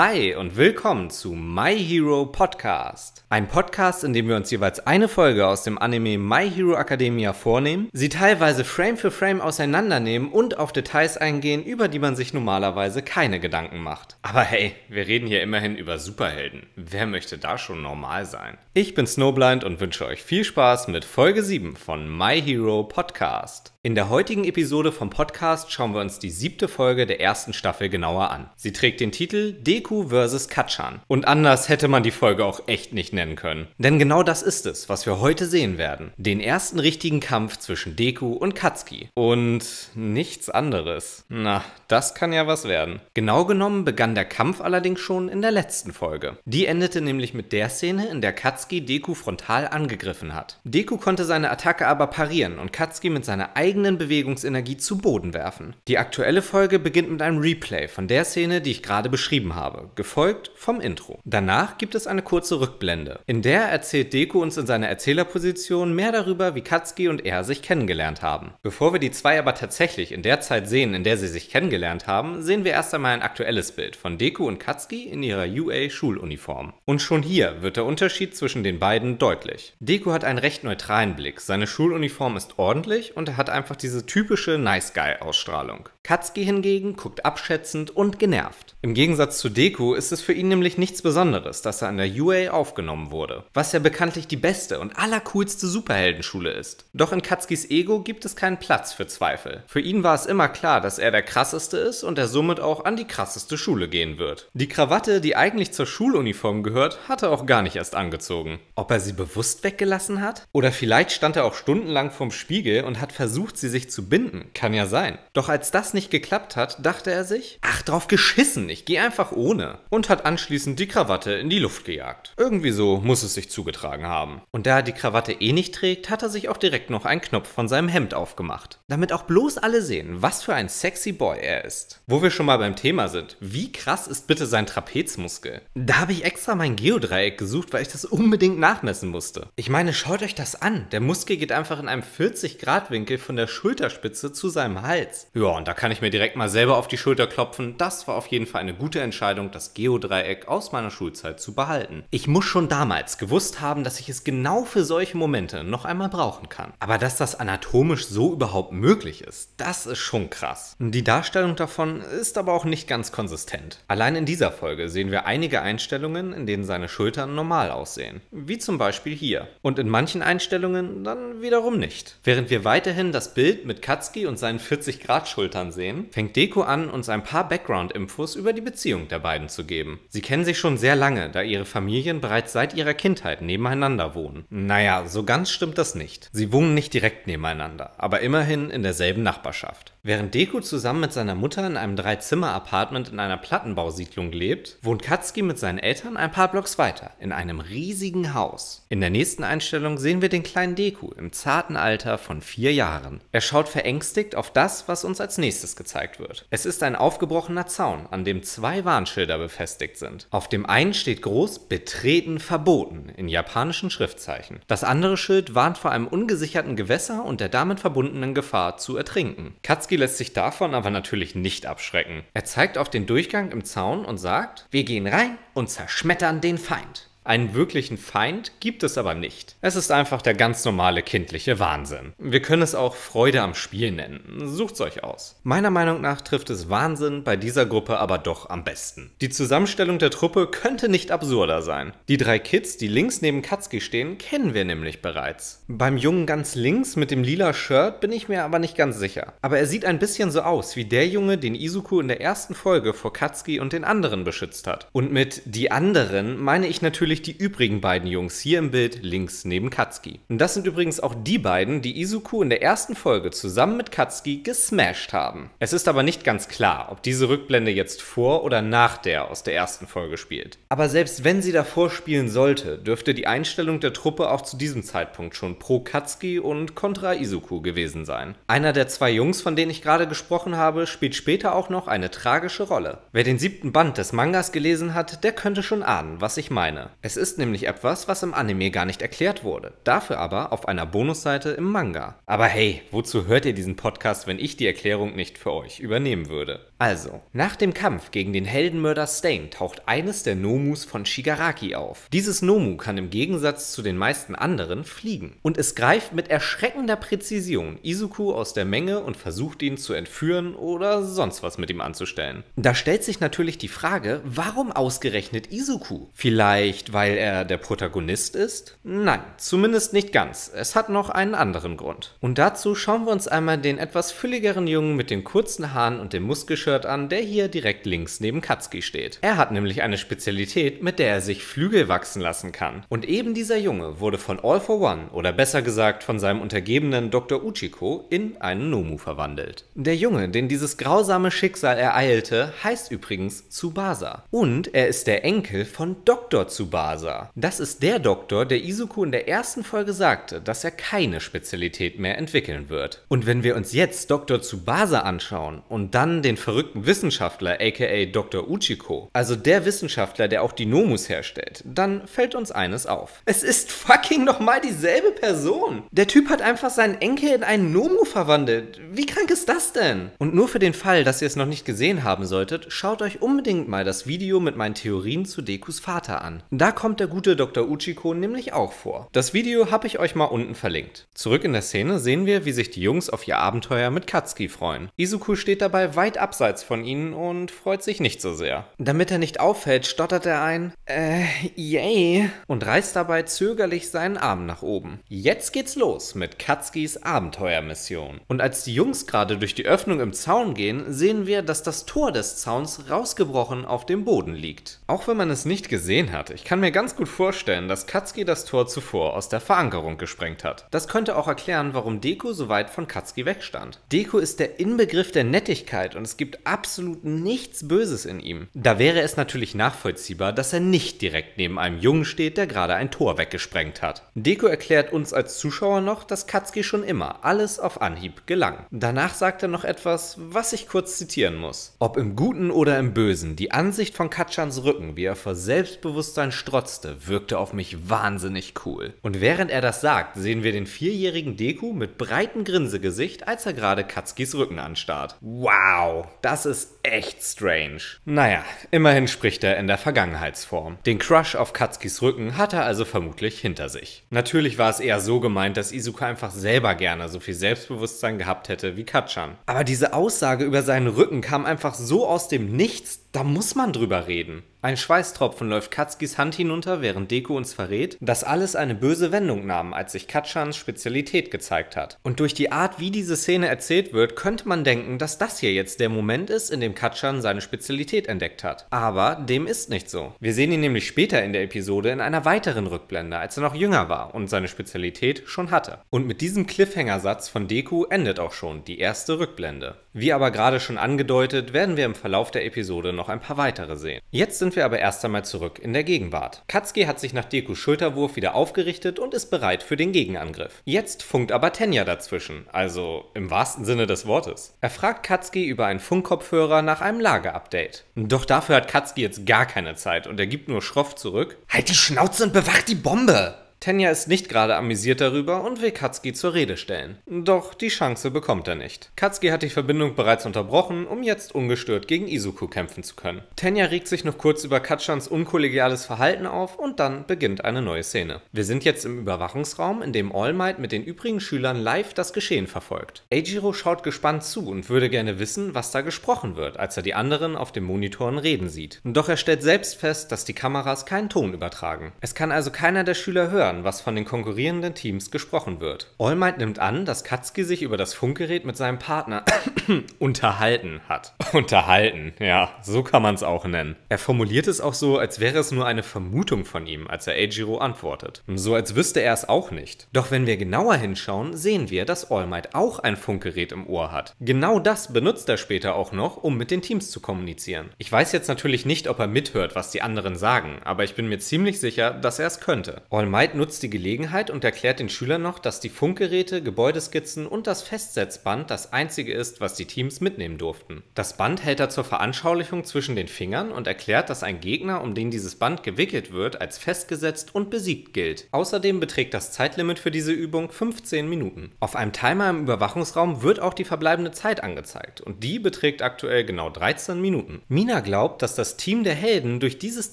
Hi und willkommen zu My Hero Podcast. Ein Podcast, in dem wir uns jeweils eine Folge aus dem Anime My Hero Academia vornehmen, sie teilweise Frame für Frame auseinandernehmen und auf Details eingehen, über die man sich normalerweise keine Gedanken macht. Aber hey, wir reden hier immerhin über Superhelden. Wer möchte da schon normal sein? Ich bin Snowblind und wünsche euch viel Spaß mit Folge 7 von My Hero Podcast. In der heutigen Episode vom Podcast schauen wir uns die siebte Folge der ersten Staffel genauer an. Sie trägt den Titel Deku vs. Katschan. Und anders hätte man die Folge auch echt nicht nennen können. Denn genau das ist es, was wir heute sehen werden. Den ersten richtigen Kampf zwischen Deku und Katsuki. Und nichts anderes. Na, das kann ja was werden. Genau genommen begann der Kampf allerdings schon in der letzten Folge. Die endete nämlich mit der Szene, in der Katsuki Deku frontal angegriffen hat. Deku konnte seine Attacke aber parieren und Katsuki mit seiner eigenen eigenen Bewegungsenergie zu Boden werfen. Die aktuelle Folge beginnt mit einem Replay von der Szene, die ich gerade beschrieben habe, gefolgt vom Intro. Danach gibt es eine kurze Rückblende. In der erzählt Deku uns in seiner Erzählerposition mehr darüber, wie Katsuki und er sich kennengelernt haben. Bevor wir die zwei aber tatsächlich in der Zeit sehen, in der sie sich kennengelernt haben, sehen wir erst einmal ein aktuelles Bild von Deku und Katsuki in ihrer UA-Schuluniform. Und schon hier wird der Unterschied zwischen den beiden deutlich. Deku hat einen recht neutralen Blick, seine Schuluniform ist ordentlich und er hat einfach einfach diese typische Nice Guy-Ausstrahlung. Katzki hingegen guckt abschätzend und genervt. Im Gegensatz zu Deku ist es für ihn nämlich nichts Besonderes, dass er an der UA aufgenommen wurde, was ja bekanntlich die beste und allercoolste Superheldenschule ist. Doch in Katzkis Ego gibt es keinen Platz für Zweifel. Für ihn war es immer klar, dass er der krasseste ist und er somit auch an die krasseste Schule gehen wird. Die Krawatte, die eigentlich zur Schuluniform gehört, hat er auch gar nicht erst angezogen. Ob er sie bewusst weggelassen hat? Oder vielleicht stand er auch stundenlang vorm Spiegel und hat versucht, sie sich zu binden, kann ja sein. Doch als das nicht nicht geklappt hat, dachte er sich, ach drauf geschissen, ich gehe einfach ohne. Und hat anschließend die Krawatte in die Luft gejagt. Irgendwie so muss es sich zugetragen haben. Und da er die Krawatte eh nicht trägt, hat er sich auch direkt noch einen Knopf von seinem Hemd aufgemacht. Damit auch bloß alle sehen, was für ein sexy Boy er ist. Wo wir schon mal beim Thema sind, wie krass ist bitte sein Trapezmuskel? Da habe ich extra mein Geodreieck gesucht, weil ich das unbedingt nachmessen musste. Ich meine, schaut euch das an. Der Muskel geht einfach in einem 40 Grad Winkel von der Schulterspitze zu seinem Hals. Ja, und da kann kann ich mir direkt mal selber auf die Schulter klopfen. Das war auf jeden Fall eine gute Entscheidung, das Geodreieck aus meiner Schulzeit zu behalten. Ich muss schon damals gewusst haben, dass ich es genau für solche Momente noch einmal brauchen kann. Aber dass das anatomisch so überhaupt möglich ist, das ist schon krass. Die Darstellung davon ist aber auch nicht ganz konsistent. Allein in dieser Folge sehen wir einige Einstellungen, in denen seine Schultern normal aussehen. Wie zum Beispiel hier. Und in manchen Einstellungen dann wiederum nicht. Während wir weiterhin das Bild mit Katsuki und seinen 40 Grad Schultern ansehen, fängt Deko an, uns ein paar Background-Infos über die Beziehung der beiden zu geben. Sie kennen sich schon sehr lange, da ihre Familien bereits seit ihrer Kindheit nebeneinander wohnen. Naja, so ganz stimmt das nicht. Sie wohnen nicht direkt nebeneinander, aber immerhin in derselben Nachbarschaft. Während Deko zusammen mit seiner Mutter in einem Drei-Zimmer-Apartment in einer Plattenbausiedlung lebt, wohnt Katsuki mit seinen Eltern ein paar Blocks weiter, in einem riesigen Haus. In der nächsten Einstellung sehen wir den kleinen Deku im zarten Alter von vier Jahren. Er schaut verängstigt auf das, was uns als nächstes nächstes gezeigt wird. Es ist ein aufgebrochener Zaun, an dem zwei Warnschilder befestigt sind. Auf dem einen steht groß Betreten verboten in japanischen Schriftzeichen. Das andere Schild warnt vor einem ungesicherten Gewässer und der damit verbundenen Gefahr zu ertrinken. Katsuki lässt sich davon aber natürlich nicht abschrecken. Er zeigt auf den Durchgang im Zaun und sagt, wir gehen rein und zerschmettern den Feind. Einen wirklichen Feind gibt es aber nicht. Es ist einfach der ganz normale kindliche Wahnsinn. Wir können es auch Freude am Spiel nennen. Sucht's euch aus. Meiner Meinung nach trifft es Wahnsinn bei dieser Gruppe aber doch am besten. Die Zusammenstellung der Truppe könnte nicht absurder sein. Die drei Kids, die links neben Katzki stehen, kennen wir nämlich bereits. Beim Jungen ganz links mit dem lila Shirt bin ich mir aber nicht ganz sicher. Aber er sieht ein bisschen so aus wie der Junge, den Izuku in der ersten Folge vor Katzki und den anderen beschützt hat. Und mit die anderen meine ich natürlich natürlich die übrigen beiden Jungs hier im Bild links neben Katsuki. Und das sind übrigens auch die beiden, die Izuku in der ersten Folge zusammen mit Katsuki gesmashed haben. Es ist aber nicht ganz klar, ob diese Rückblende jetzt vor oder nach der aus der ersten Folge spielt. Aber selbst wenn sie davor spielen sollte, dürfte die Einstellung der Truppe auch zu diesem Zeitpunkt schon pro Katsuki und kontra Izuku gewesen sein. Einer der zwei Jungs, von denen ich gerade gesprochen habe, spielt später auch noch eine tragische Rolle. Wer den siebten Band des Mangas gelesen hat, der könnte schon ahnen, was ich meine. Es ist nämlich etwas, was im Anime gar nicht erklärt wurde, dafür aber auf einer Bonusseite im Manga. Aber hey, wozu hört ihr diesen Podcast, wenn ich die Erklärung nicht für euch übernehmen würde? Also, nach dem Kampf gegen den Heldenmörder Stain taucht eines der Nomus von Shigaraki auf. Dieses Nomu kann im Gegensatz zu den meisten anderen fliegen und es greift mit erschreckender Präzision Izuku aus der Menge und versucht ihn zu entführen oder sonst was mit ihm anzustellen. Da stellt sich natürlich die Frage, warum ausgerechnet Izuku? Vielleicht, weil er der Protagonist ist? Nein, zumindest nicht ganz. Es hat noch einen anderen Grund. Und dazu schauen wir uns einmal den etwas fülligeren Jungen mit den kurzen Haaren und dem Muskelshirt an, der hier direkt links neben Katski steht. Er hat nämlich eine Spezialität, mit der er sich Flügel wachsen lassen kann. Und eben dieser Junge wurde von All for One, oder besser gesagt von seinem Untergebenen Dr. Uchiko, in einen Nomu verwandelt. Der Junge, den dieses grausame Schicksal ereilte, heißt übrigens Tsubasa. Und er ist der Enkel von Dr. Tsubasa. Tsubasa. Das ist der Doktor, der Izuku in der ersten Folge sagte, dass er keine Spezialität mehr entwickeln wird. Und wenn wir uns jetzt Dr. Tsubasa anschauen und dann den verrückten Wissenschaftler aka Dr. Uchiko, also der Wissenschaftler, der auch die Nomus herstellt, dann fällt uns eines auf. Es ist fucking nochmal dieselbe Person. Der Typ hat einfach seinen Enkel in einen Nomu verwandelt. Wie krank ist das denn? Und nur für den Fall, dass ihr es noch nicht gesehen haben solltet, schaut euch unbedingt mal das Video mit meinen Theorien zu Dekus Vater an. Da da kommt der gute Dr. Uchiko nämlich auch vor. Das Video habe ich euch mal unten verlinkt. Zurück in der Szene sehen wir, wie sich die Jungs auf ihr Abenteuer mit Katsuki freuen. Izuku steht dabei weit abseits von ihnen und freut sich nicht so sehr. Damit er nicht auffällt, stottert er ein äh, yay und reißt dabei zögerlich seinen Arm nach oben. Jetzt geht's los mit Katzkis Abenteuermission. Und als die Jungs gerade durch die Öffnung im Zaun gehen, sehen wir, dass das Tor des Zauns rausgebrochen auf dem Boden liegt. Auch wenn man es nicht gesehen hat, ich kann kann mir ganz gut vorstellen, dass Katzki das Tor zuvor aus der Verankerung gesprengt hat. Das könnte auch erklären, warum Deko so weit von Katzki wegstand. Deko ist der Inbegriff der Nettigkeit und es gibt absolut nichts Böses in ihm. Da wäre es natürlich nachvollziehbar, dass er nicht direkt neben einem Jungen steht, der gerade ein Tor weggesprengt hat. Deko erklärt uns als Zuschauer noch, dass Katzki schon immer alles auf Anhieb gelang. Danach sagt er noch etwas, was ich kurz zitieren muss. Ob im Guten oder im Bösen, die Ansicht von Katschans Rücken, wie er vor Selbstbewusstsein strotzte, wirkte auf mich wahnsinnig cool. Und während er das sagt, sehen wir den vierjährigen Deku mit breitem Grinsegesicht, als er gerade Katzkis Rücken anstarrt. Wow, das ist echt strange. Naja, immerhin spricht er in der Vergangenheitsform. Den Crush auf Katzkis Rücken hat er also vermutlich hinter sich. Natürlich war es eher so gemeint, dass Izuka einfach selber gerne so viel Selbstbewusstsein gehabt hätte wie Katschan. Aber diese Aussage über seinen Rücken kam einfach so aus dem Nichts, da muss man drüber reden. Ein Schweißtropfen läuft Katzkis Hand hinunter, während Deku uns verrät, dass alles eine böse Wendung nahm, als sich Katschans Spezialität gezeigt hat. Und durch die Art, wie diese Szene erzählt wird, könnte man denken, dass das hier jetzt der Moment ist, in dem Katschan seine Spezialität entdeckt hat. Aber dem ist nicht so. Wir sehen ihn nämlich später in der Episode in einer weiteren Rückblende, als er noch jünger war und seine Spezialität schon hatte. Und mit diesem Cliffhanger-Satz von Deku endet auch schon die erste Rückblende. Wie aber gerade schon angedeutet, werden wir im Verlauf der Episode noch ein paar weitere sehen. Jetzt sind sind wir aber erst einmal zurück in der Gegenwart. Katsuki hat sich nach Dekus Schulterwurf wieder aufgerichtet und ist bereit für den Gegenangriff. Jetzt funkt aber Tenja dazwischen, also im wahrsten Sinne des Wortes. Er fragt Katsuki über einen Funkkopfhörer nach einem Lageupdate. Doch dafür hat Katsuki jetzt gar keine Zeit und er gibt nur schroff zurück. Halt die Schnauze und bewacht die Bombe! Tenja ist nicht gerade amüsiert darüber und will Katski zur Rede stellen. Doch die Chance bekommt er nicht. Katski hat die Verbindung bereits unterbrochen, um jetzt ungestört gegen Izuku kämpfen zu können. Tenja regt sich noch kurz über Katschans unkollegiales Verhalten auf und dann beginnt eine neue Szene. Wir sind jetzt im Überwachungsraum, in dem All Might mit den übrigen Schülern live das Geschehen verfolgt. Eijiro schaut gespannt zu und würde gerne wissen, was da gesprochen wird, als er die anderen auf den Monitoren reden sieht. Doch er stellt selbst fest, dass die Kameras keinen Ton übertragen. Es kann also keiner der Schüler hören, hören, was von den konkurrierenden Teams gesprochen wird. All nimmt an, dass Katzki sich über das Funkgerät mit seinem Partner unterhalten hat. unterhalten, ja, so kann man es auch nennen. Er formuliert es auch so, als wäre es nur eine Vermutung von ihm, als er Eijiro antwortet. So als wüsste er es auch nicht. Doch wenn wir genauer hinschauen, sehen wir, dass All auch ein Funkgerät im Ohr hat. Genau das benutzt er später auch noch, um mit den Teams zu kommunizieren. Ich weiß jetzt natürlich nicht, ob er mithört, was die anderen sagen, aber ich bin mir ziemlich sicher, dass er es könnte. All Might nutzt die Gelegenheit und erklärt den Schülern noch, dass die Funkgeräte, Gebäudeskizzen und das Festsetzband das einzige ist, was die Teams mitnehmen durften. Das Band hält er zur Veranschaulichung zwischen den Fingern und erklärt, dass ein Gegner, um den dieses Band gewickelt wird, als festgesetzt und besiegt gilt. Außerdem beträgt das Zeitlimit für diese Übung 15 Minuten. Auf einem Timer im Überwachungsraum wird auch die verbleibende Zeit angezeigt und die beträgt aktuell genau 13 Minuten. Mina glaubt, dass das Team der Helden durch dieses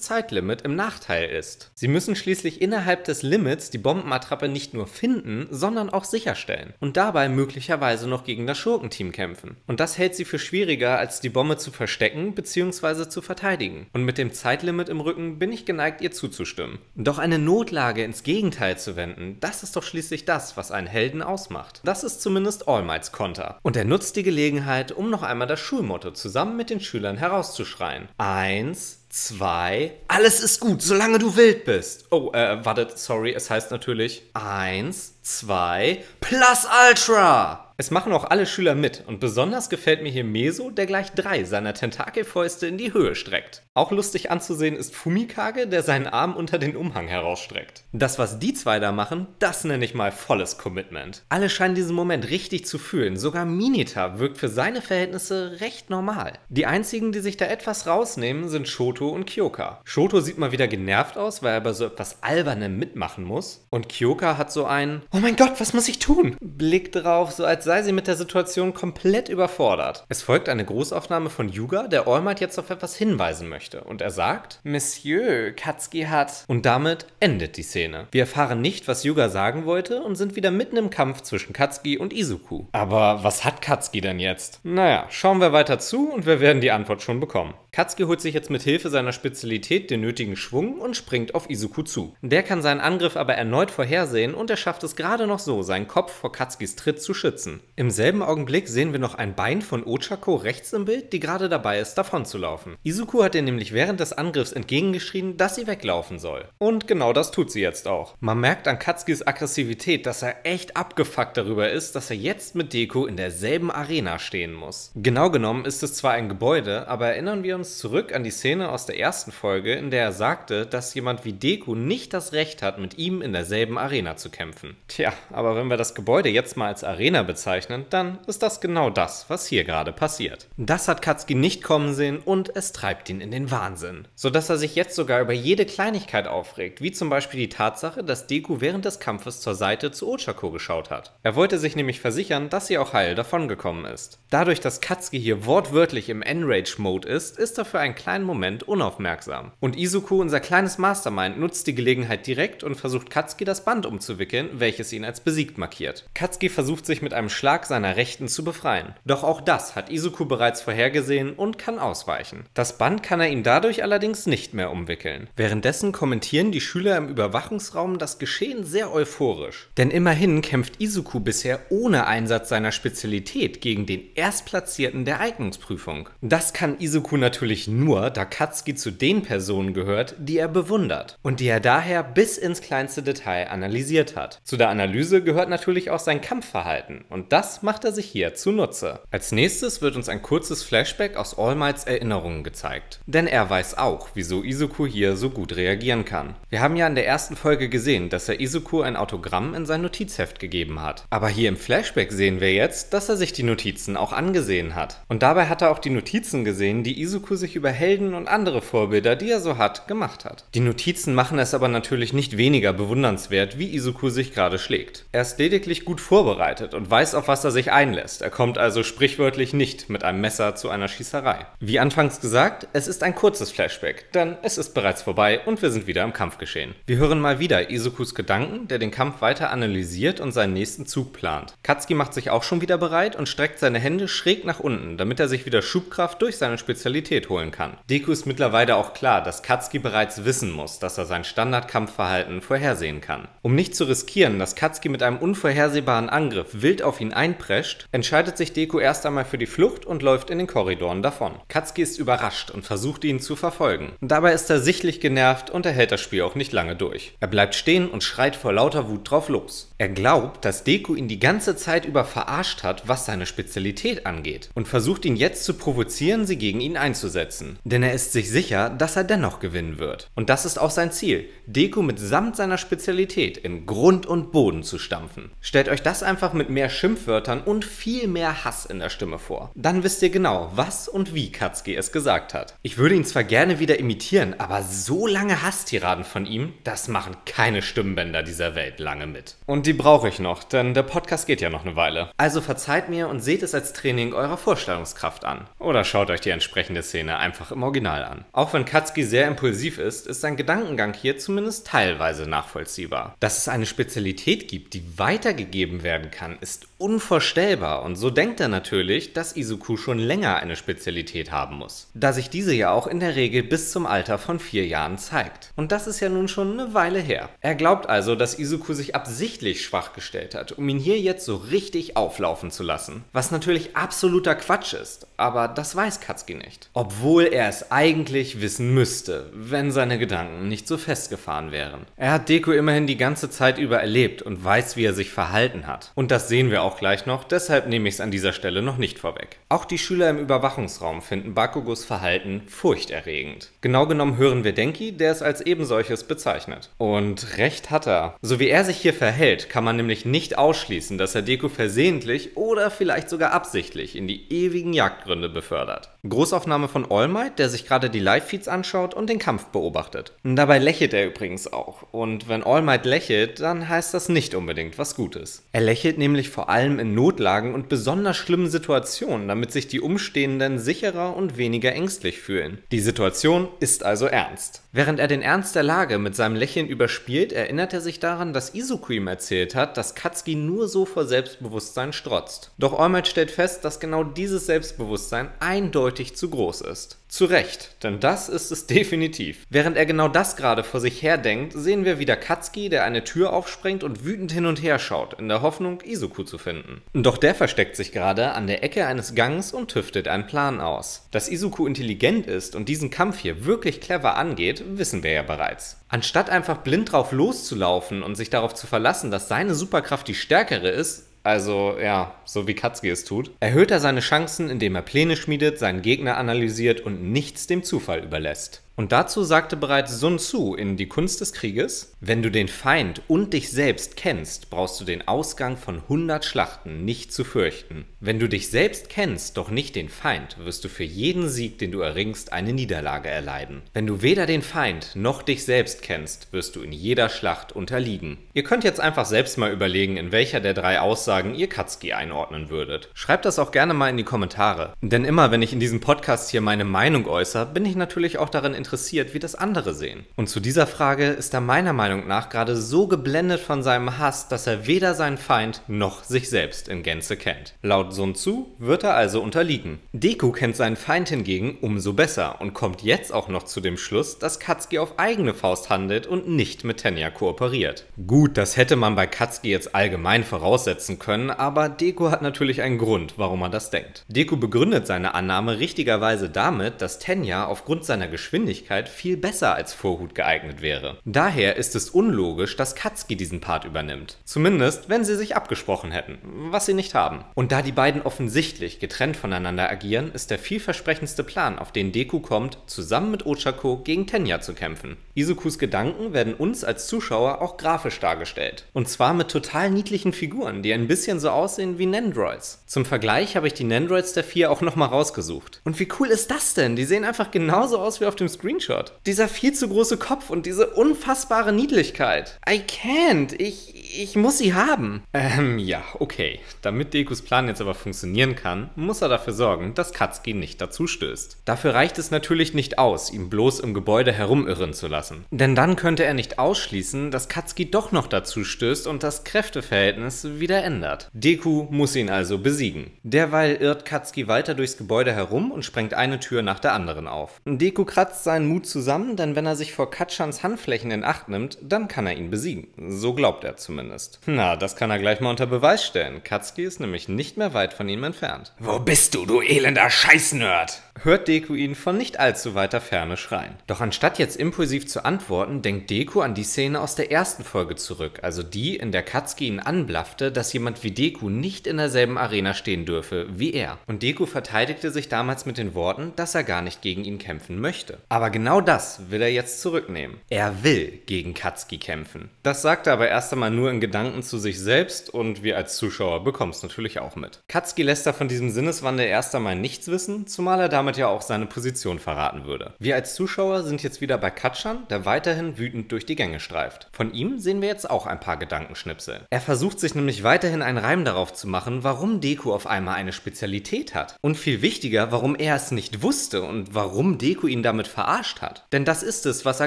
Zeitlimit im Nachteil ist. Sie müssen schließlich innerhalb des Limits Limits die Bombenattrappe nicht nur finden, sondern auch sicherstellen und dabei möglicherweise noch gegen das Schurkenteam kämpfen. Und das hält sie für schwieriger, als die Bombe zu verstecken bzw. zu verteidigen. Und mit dem Zeitlimit im Rücken bin ich geneigt, ihr zuzustimmen. Doch eine Notlage ins Gegenteil zu wenden, das ist doch schließlich das, was einen Helden ausmacht. Das ist zumindest All Mights Konter. Und er nutzt die Gelegenheit, um noch einmal das Schulmotto zusammen mit den Schülern herauszuschreien. Eins, zwei. Alles ist gut, solange du wild bist. Oh, äh, wartet, sorry, es heißt natürlich eins, zwei, plus Ultra. Es machen auch alle Schüler mit und besonders gefällt mir hier Meso, der gleich drei seiner Tentakelfäuste in die Höhe streckt. Auch lustig anzusehen ist Fumikage, der seinen Arm unter den Umhang herausstreckt. Das, was die zwei da machen, das nenne ich mal volles Commitment. Alle scheinen diesen Moment richtig zu fühlen, sogar Minita wirkt für seine Verhältnisse recht normal. Die einzigen, die sich da etwas rausnehmen, sind Shoto und Kyoka. Shoto sieht mal wieder genervt aus, weil er bei so etwas Albernem mitmachen muss und Kyoka hat so einen Oh mein Gott, was muss ich tun? Blick drauf, so als sei sie mit der Situation komplett überfordert. Es folgt eine Großaufnahme von Yuga, der Allmight jetzt auf etwas hinweisen möchte. Und er sagt, Monsieur, Katsuki hat... Und damit endet die Szene. Wir erfahren nicht, was Yuga sagen wollte und sind wieder mitten im Kampf zwischen Katsuki und Izuku. Aber was hat Katsuki denn jetzt? Naja, schauen wir weiter zu und wir werden die Antwort schon bekommen. Katsuki holt sich jetzt mit Hilfe seiner Spezialität den nötigen Schwung und springt auf Izuku zu. Der kann seinen Angriff aber erneut vorhersehen und er schafft es gerade noch so, seinen Kopf vor Katsukis Tritt zu schützen. Im selben Augenblick sehen wir noch ein Bein von Ochako rechts im Bild, die gerade dabei ist, davonzulaufen. Izuku hat ihr nämlich während des Angriffs entgegengeschrien, dass sie weglaufen soll. Und genau das tut sie jetzt auch. Man merkt an Katsukis Aggressivität, dass er echt abgefuckt darüber ist, dass er jetzt mit Deko in derselben Arena stehen muss. Genau genommen ist es zwar ein Gebäude, aber erinnern wir uns uns zurück an die Szene aus der ersten Folge, in der er sagte, dass jemand wie Deku nicht das Recht hat, mit ihm in derselben Arena zu kämpfen. Tja, aber wenn wir das Gebäude jetzt mal als Arena bezeichnen, dann ist das genau das, was hier gerade passiert. Das hat Katsuki nicht kommen sehen und es treibt ihn in den Wahnsinn. Sodass er sich jetzt sogar über jede Kleinigkeit aufregt, wie zum Beispiel die Tatsache, dass Deku während des Kampfes zur Seite zu Ochako geschaut hat. Er wollte sich nämlich versichern, dass sie auch heil davongekommen ist. Dadurch, dass Katsuki hier wortwörtlich im Enrage-Mode ist, ist ist dafür einen kleinen Moment unaufmerksam. Und Izuku, unser kleines Mastermind, nutzt die Gelegenheit direkt und versucht Katsuki das Band umzuwickeln, welches ihn als besiegt markiert. Katsuki versucht sich mit einem Schlag seiner Rechten zu befreien. Doch auch das hat Izuku bereits vorhergesehen und kann ausweichen. Das Band kann er ihm dadurch allerdings nicht mehr umwickeln. Währenddessen kommentieren die Schüler im Überwachungsraum das Geschehen sehr euphorisch. Denn immerhin kämpft Izuku bisher ohne Einsatz seiner Spezialität gegen den Erstplatzierten der Eignungsprüfung. Das kann Izuku natürlich natürlich nur, da Katski zu den Personen gehört, die er bewundert und die er daher bis ins kleinste Detail analysiert hat. Zu der Analyse gehört natürlich auch sein Kampfverhalten und das macht er sich hier zunutze. Als nächstes wird uns ein kurzes Flashback aus All Mights Erinnerungen gezeigt. Denn er weiß auch, wieso Izuku hier so gut reagieren kann. Wir haben ja in der ersten Folge gesehen, dass er Izuku ein Autogramm in sein Notizheft gegeben hat. Aber hier im Flashback sehen wir jetzt, dass er sich die Notizen auch angesehen hat. Und dabei hat er auch die Notizen gesehen, die Izuku Sudoku sich über Helden und andere Vorbilder, die er so hat, gemacht hat. Die Notizen machen es aber natürlich nicht weniger bewundernswert, wie Izuku sich gerade schlägt. Er ist lediglich gut vorbereitet und weiß, auf was er sich einlässt. Er kommt also sprichwörtlich nicht mit einem Messer zu einer Schießerei. Wie anfangs gesagt, es ist ein kurzes Flashback, denn es ist bereits vorbei und wir sind wieder im Kampfgeschehen. Wir hören mal wieder Izukus Gedanken, der den Kampf weiter analysiert und seinen nächsten Zug plant. Katsuki macht sich auch schon wieder bereit und streckt seine Hände schräg nach unten, damit er sich wieder Schubkraft durch seine Spezialität Qualität holen kann. Deku ist mittlerweile auch klar, dass Katsuki bereits wissen muss, dass er sein Standardkampfverhalten vorhersehen kann. Um nicht zu riskieren, dass Katsuki mit einem unvorhersehbaren Angriff wild auf ihn einprescht, entscheidet sich Deku erst einmal für die Flucht und läuft in den Korridoren davon. Katsuki ist überrascht und versucht ihn zu verfolgen. Dabei ist er sichtlich genervt und er hält das Spiel auch nicht lange durch. Er bleibt stehen und schreit vor lauter Wut drauf los. Er glaubt, dass Deku ihn die ganze Zeit über verarscht hat, was seine Spezialität angeht und versucht ihn jetzt zu provozieren, sie gegen ihn einzusetzen. Denn er ist sich sicher, dass er dennoch gewinnen wird. Und das ist auch sein Ziel, Deku mitsamt seiner Spezialität in Grund und Boden zu stampfen. Stellt euch das einfach mit mehr Schimpfwörtern und viel mehr Hass in der Stimme vor. Dann wisst ihr genau, was und wie Katsuki es gesagt hat. Ich würde ihn zwar gerne wieder imitieren, aber so lange Hasstiraden von ihm, das machen keine Stimmbänder dieser Welt lange mit. Und die brauche ich noch, denn der Podcast geht ja noch eine Weile. Also verzeiht mir und seht es als Training eurer Vorstellungskraft an. Oder schaut euch die entsprechende Szene einfach im Original an. Auch wenn Katski sehr impulsiv ist, ist sein Gedankengang hier zumindest teilweise nachvollziehbar. Dass es eine Spezialität gibt, die weitergegeben werden kann, ist unvorstellbar und so denkt er natürlich, dass Izuku schon länger eine Spezialität haben muss, da sich diese ja auch in der Regel bis zum Alter von vier Jahren zeigt. Und das ist ja nun schon eine Weile her. Er glaubt also, dass Izuku sich absichtlich schwach gestellt hat, um ihn hier jetzt so richtig auflaufen zu lassen. Was natürlich absoluter Quatsch ist, aber das weiß Katsuki nicht. Obwohl er es eigentlich wissen müsste, wenn seine Gedanken nicht so festgefahren wären. Er hat Deku immerhin die ganze Zeit über erlebt und weiß, wie er sich verhalten hat. Und das sehen wir auch auch gleich noch, deshalb nehme ich es an dieser Stelle noch nicht vorweg. Auch die Schüler im Überwachungsraum finden Bakugos Verhalten furchterregend. Genau genommen hören wir Denki, der es als ebensolches bezeichnet. Und recht hat er. So wie er sich hier verhält, kann man nämlich nicht ausschließen, dass er Deku versehentlich oder vielleicht sogar absichtlich in die ewigen Jagdgründe befördert. Großaufnahme von All Might, der sich gerade die Live-Feeds anschaut und den Kampf beobachtet. Dabei lächelt er übrigens auch. Und wenn All Might lächelt, dann heißt das nicht unbedingt was Gutes. Er lächelt nämlich vor allem allem in Notlagen und besonders schlimmen Situationen, damit sich die Umstehenden sicherer und weniger ängstlich fühlen. Die Situation ist also ernst. Während er den Ernst der Lage mit seinem Lächeln überspielt, erinnert er sich daran, dass Izuku ihm erzählt hat, dass Katsuki nur so vor Selbstbewusstsein strotzt. Doch Olmert stellt fest, dass genau dieses Selbstbewusstsein eindeutig zu groß ist. Zu Recht, denn das ist es definitiv. Während er genau das gerade vor sich her denkt, sehen wir wieder Katsuki, der eine Tür aufsprengt und wütend hin und her schaut, in der Hoffnung, Izuku zu finden. Doch der versteckt sich gerade an der Ecke eines Gangs und tüftet einen Plan aus. Dass Izuku intelligent ist und diesen Kampf hier wirklich clever angeht, wissen wir ja bereits. Anstatt einfach blind drauf loszulaufen und sich darauf zu verlassen, dass seine Superkraft die stärkere ist, also ja, so wie Katzke es tut. Erhöht er seine Chancen, indem er Pläne schmiedet, seinen Gegner analysiert und nichts dem Zufall überlässt. Und dazu sagte bereits Sun Tzu in Die Kunst des Krieges, wenn du den Feind und dich selbst kennst, brauchst du den Ausgang von 100 Schlachten nicht zu fürchten. Wenn du dich selbst kennst, doch nicht den Feind, wirst du für jeden Sieg, den du erringst, eine Niederlage erleiden. Wenn du weder den Feind noch dich selbst kennst, wirst du in jeder Schlacht unterliegen. Ihr könnt jetzt einfach selbst mal überlegen, in welcher der drei Aussagen ihr Katzki einordnen würdet. Schreibt das auch gerne mal in die Kommentare. Denn immer, wenn ich in diesem Podcast hier meine Meinung äußere, bin ich natürlich auch daran interessiert, wie das andere sehen. Und zu dieser Frage ist er meiner Meinung nach gerade so geblendet von seinem Hass, dass er weder seinen Feind noch sich selbst in Gänze kennt. Laut Sun Tzu wird er also unterliegen. Deku kennt seinen Feind hingegen umso besser und kommt jetzt auch noch zu dem Schluss, dass Katsuki auf eigene Faust handelt und nicht mit Tenya kooperiert. Gut, das hätte man bei Katsuki jetzt allgemein voraussetzen können, aber Deku hat natürlich einen Grund, warum er das denkt. Deku begründet seine Annahme richtigerweise damit, dass Tenya aufgrund seiner Geschwindigkeit viel besser als Vorhut geeignet wäre. Daher ist es unlogisch, dass Katsuki diesen Part übernimmt. Zumindest, wenn sie sich abgesprochen hätten, was sie nicht haben. Und da die beiden offensichtlich getrennt voneinander agieren, ist der vielversprechendste Plan, auf den Deku kommt, zusammen mit Ochako gegen Tenya zu kämpfen Isokus Gedanken werden uns als Zuschauer auch grafisch dargestellt. Und zwar mit total niedlichen Figuren, die ein bisschen so aussehen wie Nendroids. Zum Vergleich habe ich die Nendroids der vier auch nochmal rausgesucht. Und wie cool ist das denn? Die sehen einfach genauso aus wie auf dem Screenshot. Dieser viel zu große Kopf und diese unfassbare Niedlichkeit. I can't. Ich, ich muss sie haben. Ähm, ja, okay. Damit Dekus Plan jetzt aber funktionieren kann, muss er dafür sorgen, dass Katsuki nicht dazu stößt. Dafür reicht es natürlich nicht aus, ihn bloß im Gebäude herumirren zu lassen lassen. Denn dann könnte er nicht ausschließen, dass Katsuki doch noch dazu stößt und das Kräfteverhältnis wieder ändert. Deku muss ihn also besiegen. Derweil irrt Katsuki weiter durchs Gebäude herum und sprengt eine Tür nach der anderen auf. Deku kratzt seinen Mut zusammen, denn wenn er sich vor Katschans Handflächen in Acht nimmt, dann kann er ihn besiegen. So glaubt er zumindest. Na, das kann er gleich mal unter Beweis stellen. Katsuki ist nämlich nicht mehr weit von ihm entfernt. Wo bist du, du elender Scheißnerd? hört Deku ihn von nicht allzu weiter Ferne schreien. Doch anstatt jetzt impulsiv zu antworten, denkt Deku an die Szene aus der ersten Folge zurück, also die, in der Katsuki ihn anblaffte, dass jemand wie Deku nicht in derselben Arena stehen dürfe wie er. Und Deku verteidigte sich damals mit den Worten, dass er gar nicht gegen ihn kämpfen möchte. Aber genau das will er jetzt zurücknehmen. Er will gegen Katsuki kämpfen. Das sagt er aber erst einmal nur in Gedanken zu sich selbst und wir als Zuschauer bekommen es natürlich auch mit. Katsuki lässt da von diesem Sinneswandel erst einmal nichts wissen, zumal er damit damit ja auch seine Position verraten würde. Wir als Zuschauer sind jetzt wieder bei Katschan, der weiterhin wütend durch die Gänge streift. Von ihm sehen wir jetzt auch ein paar Gedankenschnipsel. Er versucht sich nämlich weiterhin einen Reim darauf zu machen, warum Deku auf einmal eine Spezialität hat. Und viel wichtiger, warum er es nicht wusste und warum Deku ihn damit verarscht hat. Denn das ist es, was er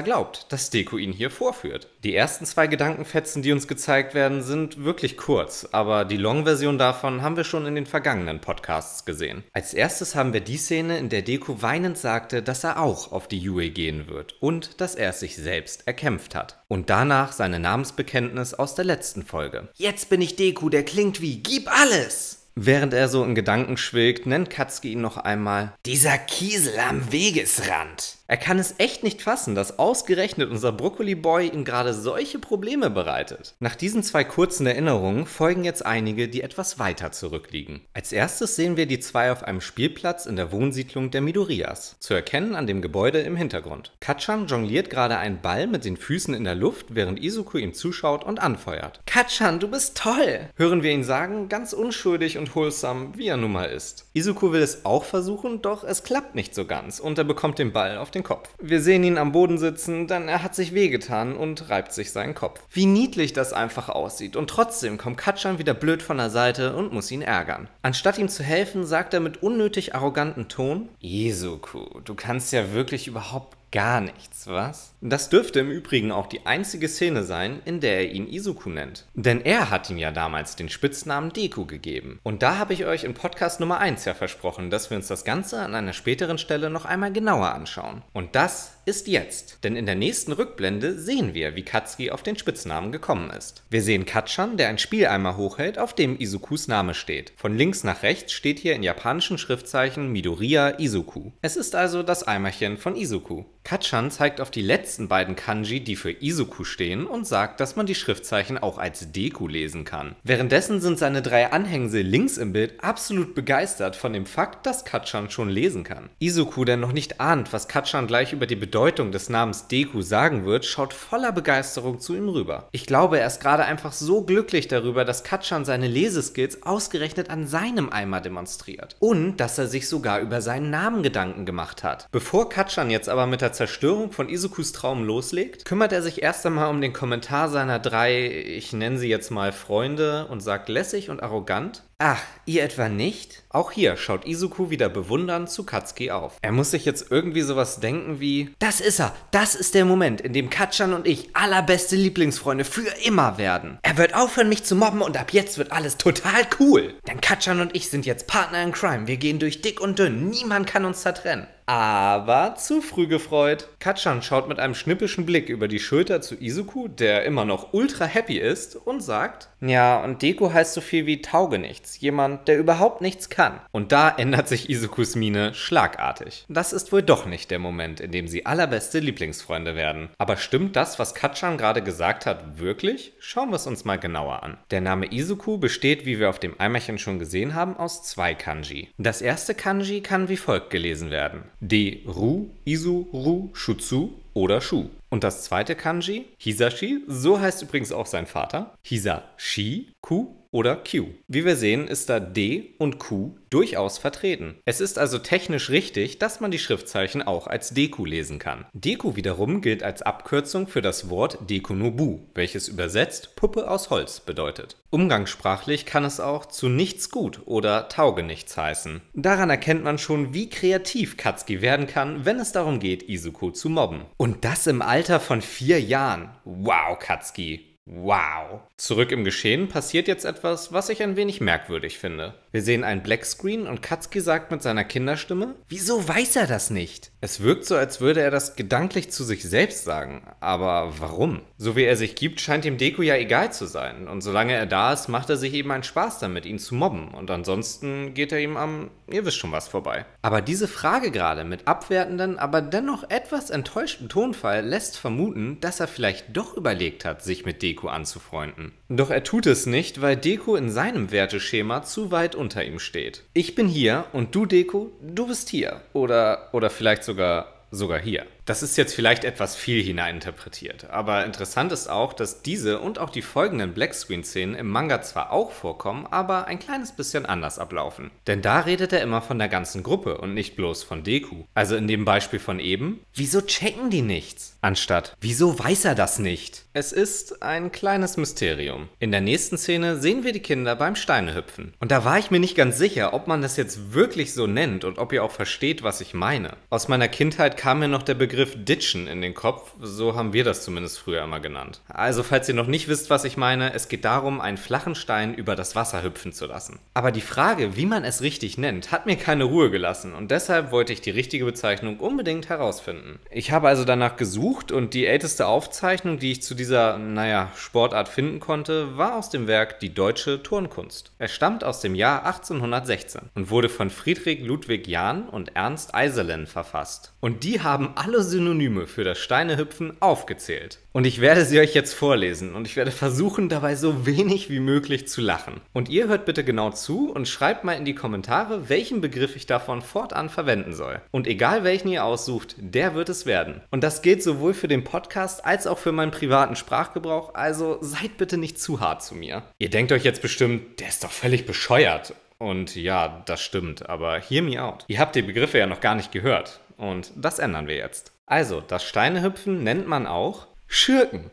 glaubt, dass Deku ihn hier vorführt. Die ersten zwei Gedankenfetzen, die uns gezeigt werden, sind wirklich kurz, aber die Long-Version davon haben wir schon in den vergangenen Podcasts gesehen. Als erstes haben wir die Szene, in der Deku weinend sagte, dass er auch auf die Yue gehen wird und dass er es sich selbst erkämpft hat. Und danach seine Namensbekenntnis aus der letzten Folge. Jetzt bin ich Deku, der klingt wie Gib alles! Während er so in Gedanken schwilgt, nennt Katsuki ihn noch einmal Dieser Kiesel am Wegesrand. Er kann es echt nicht fassen, dass ausgerechnet unser Brokkoli-Boy ihm gerade solche Probleme bereitet. Nach diesen zwei kurzen Erinnerungen folgen jetzt einige, die etwas weiter zurückliegen. Als erstes sehen wir die zwei auf einem Spielplatz in der Wohnsiedlung der Midorias, zu erkennen an dem Gebäude im Hintergrund. Katschan jongliert gerade einen Ball mit den Füßen in der Luft, während Izuku ihm zuschaut und anfeuert. Katschan, du bist toll! Hören wir ihn sagen, ganz unschuldig und holsam, wie er nun mal ist. Izuku will es auch versuchen, doch es klappt nicht so ganz und er bekommt den Ball auf den den Kopf. Wir sehen ihn am Boden sitzen, denn er hat sich wehgetan und reibt sich seinen Kopf. Wie niedlich das einfach aussieht und trotzdem kommt Katschan wieder blöd von der Seite und muss ihn ärgern. Anstatt ihm zu helfen, sagt er mit unnötig arrogantem Ton: Jesuku, du kannst ja wirklich überhaupt gar nichts, was? Das dürfte im Übrigen auch die einzige Szene sein, in der er ihn Izuku nennt. Denn er hat ihm ja damals den Spitznamen Deku gegeben. Und da habe ich euch in Podcast Nummer 1 ja versprochen, dass wir uns das Ganze an einer späteren Stelle noch einmal genauer anschauen. Und das ist jetzt. Denn in der nächsten Rückblende sehen wir, wie Katsuki auf den Spitznamen gekommen ist. Wir sehen Katschan, der ein Spieleimer hochhält, auf dem Izukus Name steht. Von links nach rechts steht hier in japanischen Schriftzeichen Midoriya Izuku. Es ist also das Eimerchen von Izuku. Katschan zeigt auf die letzten beiden Kanji, die für Izuku stehen, und sagt, dass man die Schriftzeichen auch als Deku lesen kann. Währenddessen sind seine drei Anhängsel links im Bild absolut begeistert von dem Fakt, dass Katschan schon lesen kann. Izuku, der noch nicht ahnt, was Katschan gleich über die Bedeutung Bedeutung des Namens Deku sagen wird, schaut voller Begeisterung zu ihm rüber. Ich glaube, er ist gerade einfach so glücklich darüber, dass Katschan seine Leseskills ausgerechnet an seinem Eimer demonstriert. Und dass er sich sogar über seinen Namen Gedanken gemacht hat. Bevor Katschan jetzt aber mit der Zerstörung von Izukus Traum loslegt, kümmert er sich erst einmal um den Kommentar seiner drei, ich nenne sie jetzt mal Freunde und sagt lässig und arrogant, Ach, ihr etwa nicht? Auch hier schaut Izuku wieder bewundernd zu Katsuki auf. Er muss sich jetzt irgendwie sowas denken wie: Das ist er! Das ist der Moment, in dem Katschan und ich allerbeste Lieblingsfreunde für immer werden. Er wird aufhören, mich zu mobben und ab jetzt wird alles total cool. Denn Katschan und ich sind jetzt Partner in Crime. Wir gehen durch dick und dünn. Niemand kann uns zertrennen. Aber zu früh gefreut. Katschan schaut mit einem schnippischen Blick über die Schulter zu Izuku, der immer noch ultra happy ist, und sagt: Ja, und Deko heißt so viel wie taugenichts. Jemand, der überhaupt nichts kann kann. Und da ändert sich Izukus Mine schlagartig. Das ist wohl doch nicht der Moment, in dem sie allerbeste Lieblingsfreunde werden. Aber stimmt das, was Katschan gerade gesagt hat, wirklich? Schauen wir es uns mal genauer an. Der Name Izuku besteht, wie wir auf dem Eimerchen schon gesehen haben, aus zwei Kanji. Das erste Kanji kann wie folgt gelesen werden: De Ru Isu Ru Shutsu oder Shu. Und das zweite Kanji, Hisashi, so heißt übrigens auch sein Vater, Hisashi Ku oder Q. Wie wir sehen, ist da D und Q durchaus vertreten. Es ist also technisch richtig, dass man die Schriftzeichen auch als Deku lesen kann. Deku wiederum gilt als Abkürzung für das Wort Dekunobu, welches übersetzt Puppe aus Holz bedeutet. Umgangssprachlich kann es auch zu nichts gut oder tauge nichts heißen. Daran erkennt man schon, wie kreativ Katsuki werden kann, wenn es darum geht, Izuku zu mobben. Und das im Alter von vier Jahren. Wow, Katsuki, Wow. Zurück im Geschehen passiert jetzt etwas, was ich ein wenig merkwürdig finde. Wir sehen einen Blackscreen und Katsuki sagt mit seiner Kinderstimme, wieso weiß er das nicht? Es wirkt so, als würde er das gedanklich zu sich selbst sagen, aber warum? So wie er sich gibt, scheint ihm Deku ja egal zu sein und solange er da ist, macht er sich eben einen Spaß damit, ihn zu mobben und ansonsten geht er ihm am, ihr wisst schon was vorbei. Aber diese Frage gerade mit abwertenden, aber dennoch etwas enttäuschtem Tonfall lässt vermuten, dass er vielleicht doch überlegt hat, sich mit Deku Deko anzufreunden. Doch er tut es nicht, weil Deko in seinem Werteschema zu weit unter ihm steht. Ich bin hier und du Deko, du bist hier. Oder, oder vielleicht sogar, sogar hier. Das ist jetzt vielleicht etwas viel hineininterpretiert, aber interessant ist auch, dass diese und auch die folgenden Blackscreen-Szenen im Manga zwar auch vorkommen, aber ein kleines bisschen anders ablaufen. Denn da redet er immer von der ganzen Gruppe und nicht bloß von Deku. Also in dem Beispiel von eben, wieso checken die nichts? Anstatt, wieso weiß er das nicht? Es ist ein kleines Mysterium. In der nächsten Szene sehen wir die Kinder beim Steine hüpfen. Und da war ich mir nicht ganz sicher, ob man das jetzt wirklich so nennt und ob ihr auch versteht, was ich meine. Aus meiner Kindheit kam mir noch der Begriff Begriff Ditchen in den Kopf, so haben wir das zumindest früher immer genannt. Also falls ihr noch nicht wisst, was ich meine, es geht darum, einen flachen Stein über das Wasser hüpfen zu lassen. Aber die Frage, wie man es richtig nennt, hat mir keine Ruhe gelassen und deshalb wollte ich die richtige Bezeichnung unbedingt herausfinden. Ich habe also danach gesucht und die älteste Aufzeichnung, die ich zu dieser, naja, Sportart finden konnte, war aus dem Werk Die deutsche Turnkunst. Er stammt aus dem Jahr 1816 und wurde von Friedrich Ludwig Jahn und Ernst Eiserlen verfasst. Und die haben alle Synonyme für das Steinehüpfen aufgezählt. Und ich werde sie euch jetzt vorlesen und ich werde versuchen, dabei so wenig wie möglich zu lachen. Und ihr hört bitte genau zu und schreibt mal in die Kommentare, welchen Begriff ich davon fortan verwenden soll. Und egal welchen ihr aussucht, der wird es werden. Und das gilt sowohl für den Podcast als auch für meinen privaten Sprachgebrauch, also seid bitte nicht zu hart zu mir. Ihr denkt euch jetzt bestimmt, der ist doch völlig bescheuert. Und ja, das stimmt, aber hear me out. Ihr habt die Begriffe ja noch gar nicht gehört. Und das ändern wir jetzt. Also, das Steinehüpfen nennt man auch Schürken,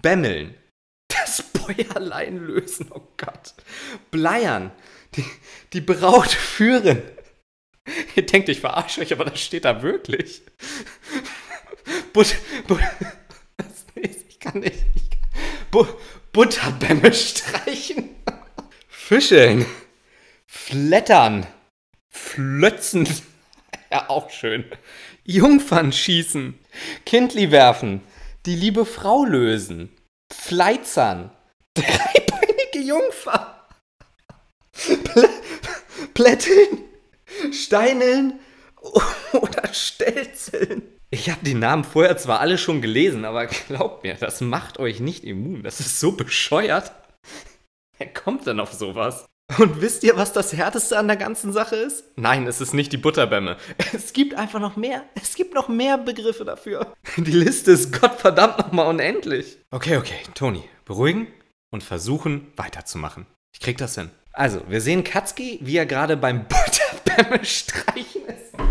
Bämmeln, das Bäuerlein lösen, oh Gott, Bleiern, die, die Braut führen. Ihr denkt, ich verarsche euch, aber das steht da wirklich. But, but, ich kann nicht. Ich kann, but, Butterbämme streichen. Fischeln. Flettern. Flötzen. Ja, auch schön. Jungfern schießen, Kindli werfen, die liebe Frau lösen, Fleizern, dreibeinige Jungfer, Plä Plätteln, Steineln oder Stelzeln. Ich habe die Namen vorher zwar alle schon gelesen, aber glaubt mir, das macht euch nicht immun. Das ist so bescheuert. Wer kommt denn auf sowas? Und wisst ihr, was das Härteste an der ganzen Sache ist? Nein, es ist nicht die Butterbämme. Es gibt einfach noch mehr. Es gibt noch mehr Begriffe dafür. Die Liste ist gottverdammt nochmal unendlich. Okay, okay, Toni, beruhigen und versuchen weiterzumachen. Ich krieg das hin. Also, wir sehen Katzki, wie er gerade beim Butterbämme streichen ist. Oh